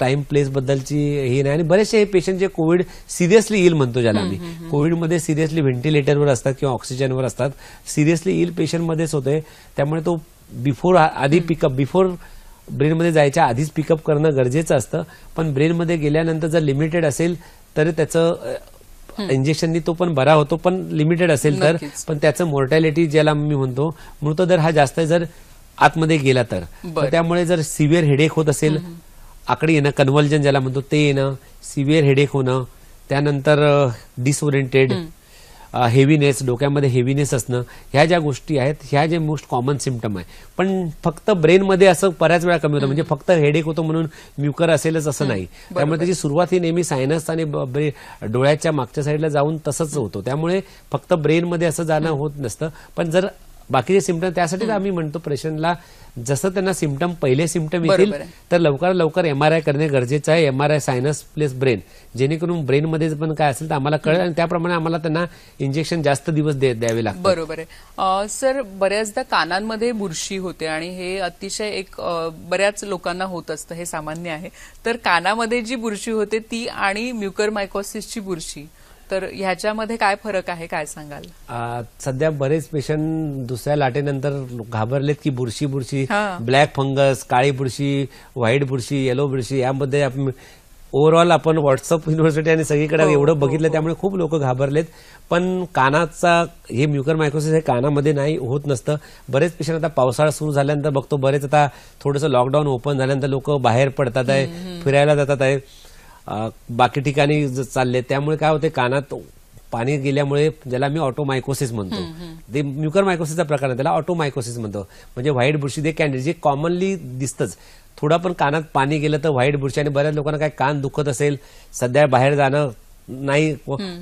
टाइम प्लेस बद्दलची हे नाही आणि बरेचसे हे पेशंट जे कोविड सिरियसली येईल म्हणतो ज्याला आम्ही कोविडमध्ये सिरियसली व्हेंटिलेटरवर असतात किंवा ऑक्सिजनवर असतात सिरियसली येईल पेशंटमध्येच होते त्यामुळे तो बिफोर आधी पिकअप बिफोर ब्रेनमध्ये जायच्या आधीच पिकअप करणं गरजेचं असतं पण ब्रेनमध्ये गेल्यानंतर जर लिमिटेड असेल तर त्याचं इंजेक्शननी तो पण बरा होतो पण लिमिटेड असेल तर पण त्याचं मोर्टॅलिटी ज्याला मी म्हणतो मृतदर हा जास्त जर आतमध्ये गेला तर त्यामुळे जर सिव्हिअर हेडेक होत असेल आकडे येणं कन्व्हल्जन ज्याला म्हणतो ते येणं सिव्हिअर हेडेक होणं त्यानंतर डिसओरिएंटेड हेवीनेस डोक्यामध्ये हेवीनेस असणं ह्या ज्या गोष्टी आहेत ह्या जे मोस्ट कॉमन सिमटम आहे पण फक्त ब्रेनमध्ये असं बऱ्याच वेळा कमी होतं म्हणजे फक्त हेडेक होतो म्हणून म्युकर असेलच असं नाही त्यामुळे त्याची सुरुवात ही नेहमी सायनस आणि डोळ्याच्या मागच्या साईडला जाऊन तसंच होतो त्यामुळे फक्त ब्रेनमध्ये असं जाणं होत नसतं पण जर बाकीचे सिमटम त्यासाठीच आम्ही म्हणतो पेशंटला जसं त्यांना सिमटम पहिले सिमटम येतील तर लवकर लवकर एमआरआय करणे गरजेचं आहे एमआरआय सायनस प्लस ब्रेन जेणेकरून ब्रेनमध्ये पण काय असेल तर आम्हाला कळेल आणि त्याप्रमाणे आम्हाला त्यांना इंजेक्शन जास्त दिवस द्यावे लागतात बरोबर आहे सर बऱ्याचदा कानांमध्ये बुरशी होते आणि हे अतिशय एक बऱ्याच लोकांना होत असतं हे सामान्य आहे तर कानामध्ये जी बुरशी होते ती आणि म्युकर मायकोसिसची बुरशी तर ह्याच्यामध्ये काय फरक आहे काय सांगाल सध्या बरेच पेशंट दुसऱ्या लाटेनंतर घाबरलेत की बुरशी बुरशी ब्लॅक फंगस काळी बुरशी व्हाईट बुरशी येलो बुरशी यामध्ये आपण ओव्हरऑल आपण व्हॉट्सअप युनिव्हर्सिटी आणि सगळीकडे हो, एवढं हो, बघितलं हो. त्यामुळे खूप लोक घाबरलेत पण कानाचा हे म्युकर मायक्रोसिस हे कानामध्ये नाही होत नसतं बरेच पेशंट आता पावसाळा सुरू झाल्यानंतर बघतो बरेच आता थोडंसं लॉकडाऊन ओपन झाल्यानंतर लोक बाहेर पडतात आहे फिरायला जातात आहे बाकी ठिकाणी चालले त्यामुळे काय होते कानात पाणी गेल्यामुळे ज्याला मी ऑटोमायकोसिस म्हणतो ते म्युकर मायकोसिसचा प्रकार आहे त्याला ऑटोमायकोसिस म्हणतो म्हणजे व्हाईट बुरशी दे कॅन्डिड जे कॉमनली दिसतंच थोडं पण कानात पाणी गेलं तर व्हाईट बुरशी आणि बऱ्याच लोकांना काय कान दुखत असेल सध्या बाहेर जाणं नाही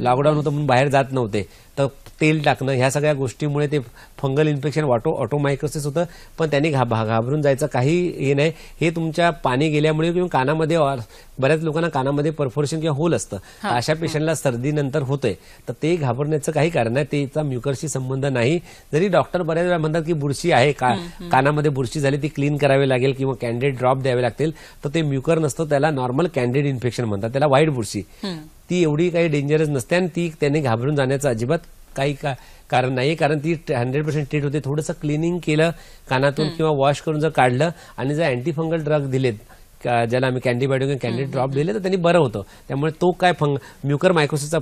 लॉकडाऊन होतं म्हणून बाहेर जात नव्हते तर तेल टाकणं ह्या सगळ्या गोष्टीमुळे ते फंगल इन्फेक्शन वाटो ऑटोमायकोसिस होतं पण त्यांनी घाबरून जायचं काही हे नाही हे तुमच्या पाणी गेल्यामुळे किंवा कानामध्ये बऱ्याच लोकांना कानामध्ये परफोरेशन किंवा होल असतं अशा पेशंटला सर्दीनंतर होतंय तर ते घाबरण्याचं काही कारण नाही त्याचा म्युकरशी संबंध नाही जरी डॉक्टर बऱ्याच वेळा म्हणतात की बुरशी आहे का कानामध्ये बुरशी झाली ती क्लीन करावी लागेल किंवा कॅन्डेड ड्रॉप द्यावे लागतील तर ते म्युकर नसतं त्याला नॉर्मल कॅन्डेड इन्फेक्शन म्हणतात त्याला वाईट बुरशी ती एवढी काही डेंजरस नसते आणि ती त्याने घाबरून जाण्याचं अजिबात काही का कारण नाही कारण ती हंड्रेड पर्सेंट ट्रीट होते थोडंसं क्लिनिंग केलं कानातून किंवा वॉश करून जर काढलं आणि जर अँटीफंगल ड्रग दिलेत ज्याला आम्ही कॅन्डीबायोटिक कॅन्डिडेट ड्रॉप दिले तर त्यांनी बरं होतं त्यामुळे तो काय फंग म्युकर मायकोसिसचा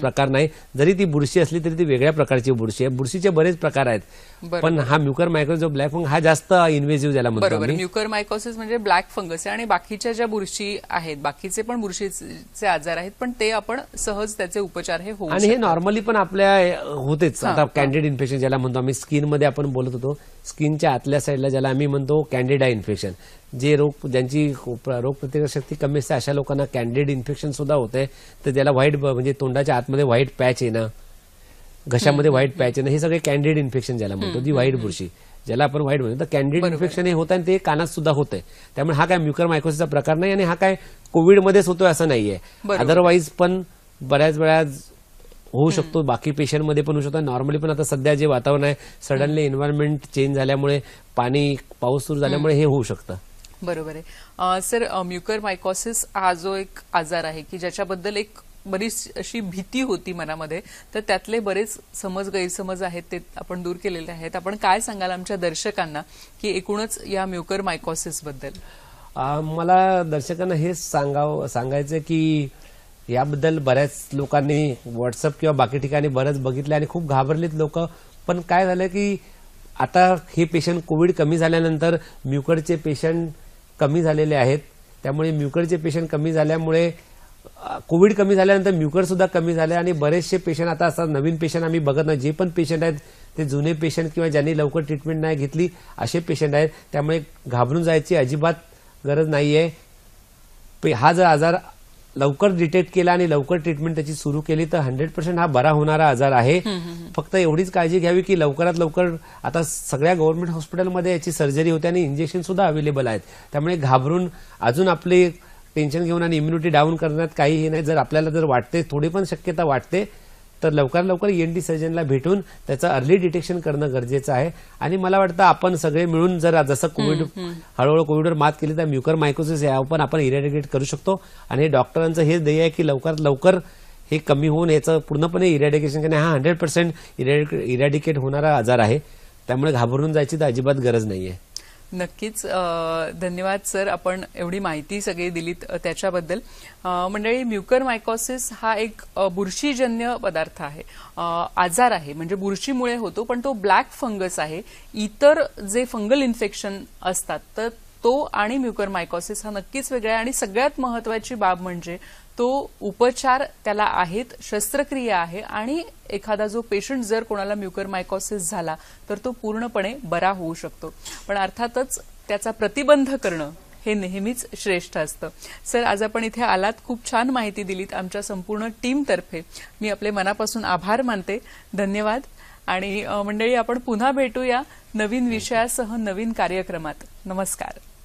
प्रकार नाही जरी ती बुरशी असली तरी ती वेगळ्या प्रकारची बुरशी आहे बुरशीचे बरेच प्रकार आहेत पण हा म्युकर मायक्रोस ब्लॅक फंग हा जास्त इन्व्हेसिव्ह झाला म्हणतो म्युकर मायक्रोसिस म्हणजे ब्लॅक फंगस आहे आणि बाकीच्या ज्या बुरशी आहेत बाकीचे पण बुरशीचे आजार आहेत पण ते आपण सहज त्याचे उपचार हे होऊ आणि हे नॉर्मली पण आपल्या होतेच आता कॅन्डिड इन्फेक्शन ज्याला म्हणतो आम्ही स्किन मध्ये आपण बोलत होतो स्किनच्या आतल्या साईडला ज्याला आम्ही म्हणतो कॅन्डिडा इन्फेक्शन जे रोग ज्यांची रोगप्रतिकारशक्ती कमी असते अशा लोकांना कॅन्डेड इन्फेक्शन सुद्धा होत आहे तर ज्याला व्हाईट म्हणजे तोंडाच्या आतमध्ये व्हाईट पॅच येणं घशामध्ये व्हाईट पॅच येणं हे सगळे कॅन्डेड इन्फेक्शन ज्याला म्हणतो जी व्हाईट बुरशी ज्याला आपण वाईट म्हणतो तर कॅन्डिड इन्फेक्शन हे होत आहे ते कानात सुद्धा होत त्यामुळे हा काय म्युकर मायकोसिसचा प्रकार नाही आणि हा काय कोविडमध्येच होतोय असं नाहीये अदरवाईज पण बऱ्याच वेळा होऊ शकतो बाकी पेशंटमध्ये पण होऊ शकतो नॉर्मली पण आता सध्या जे वातावरण आहे सडनली एन्व्हायरमेंट चेंज झाल्यामुळे पाणी पाऊस सुरू झाल्यामुळे हे होऊ शकतं बरोबर आहे सर म्युकर मायकॉसिस हा जो एक आजार आहे की ज्याच्याबद्दल एक बरीच अशी भीती होती मनामध्ये तर त्यातले बरेच समज गैरसमज आहेत ते आपण दूर केलेले आहेत आपण काय सांगाल आमच्या दर्शकांना की एकूणच या म्युकर मायकॉसिस बद्दल मला दर्शकांना हेच सांगाव सांगायचं की याबद्दल बऱ्याच लोकांनी व्हॉट्सअप किंवा बाकी ठिकाणी बरंच बघितलं आणि खूप घाबरलेत लोक पण काय झालं की आता हे पेशंट कोविड कमी झाल्यानंतर म्युकरचे पेशंट कमी झालेले आहेत त्यामुळे म्युकरचे पेशंट कमी झाल्यामुळे कोविड कमी झाल्यानंतर म्युकर सुद्धा कमी झाले आणि बरेचसे पेशंट आता असतात नवीन पेशंट आम्ही बघत नाही जे पण पेशंट आहेत ते जुने पेशंट किंवा ज्यांनी लवकर ट्रीटमेंट नाही घेतली असे पेशंट आहेत त्यामुळे घाबरून जायची अजिबात गरज नाही आहे हा जर आजार लवकर डिटेक्ट केला आणि लवकर ट्रीटमेंट त्याची सुरू केली तर हंड्रेड पर्सेंट हा बरा होणारा आजार आहे फक्त एवढीच काळजी घ्यावी की लवकरात लवकर आता सगळ्या गव्हर्नमेंट हॉस्पिटलमध्ये याची सर्जरी होते आणि इंजेक्शन सुद्धा अवेलेबल आहेत त्यामुळे घाबरून अजून आपले टेन्शन घेऊन आणि इम्युनिटी डाऊन करण्यात काही हे नाही जर आपल्याला जर वाटते थोडी पण शक्यता वाटते तर लवकर लवकर ई सर्जनला भेटून त्याचं अर्ली डिटेक्शन करणं गरजेचं आहे आणि मला वाटतं आपण सगळे मिळून जर जसं कोविड हळूहळू कोविडवर मात केली तर म्युकर मायकोसिस या पण आपण इरॅडिकेट करू शकतो आणि हे डॉक्टरांचं हे ध्येय आहे की लवकरात लवकर हे कमी होऊन याचं पूर्णपणे इरॅडिकेशन करणे हा हंड्रेड पर्सेंट इरॅडिकेट होणारा आजार आहे त्यामुळे घाबरून जायची तर अजिबात गरज नाही आहे नक्कीच धन्यवाद सर आपण एवढी माहिती सगळी दिलीत त्याच्याबद्दल मंडळी म्युकर मायकॉसिस हा एक बुरशीजन्य पदार्थ आहे आजार आहे म्हणजे बुरशीमुळे होतो पण तो ब्लॅक फंगस आहे इतर जे फंगल इन्फेक्शन असतात तर तो आणि म्युकर मायकॉसिस हा नक्कीच वेगळा आहे आणि सगळ्यात महत्वाची बाब म्हणजे तो उपचार त्याला आहेत शस्त्रक्रिया आहे आणि एखादा जो पेशंट जर कोणाला म्युकरमायकॉसिस झाला तर तो पूर्णपणे बरा होऊ शकतो पण अर्थातच त्याचा प्रतिबंध करणं हे नेहमीच श्रेष्ठ असतं सर आज आपण इथे आलात खूप छान माहिती दिलीत आमच्या संपूर्ण टीमतर्फे मी आपले मनापासून आभार मानते धन्यवाद आणि मंडळी आपण पुन्हा भेटूया नवीन विषयासह नवीन कार्यक्रमात नमस्कार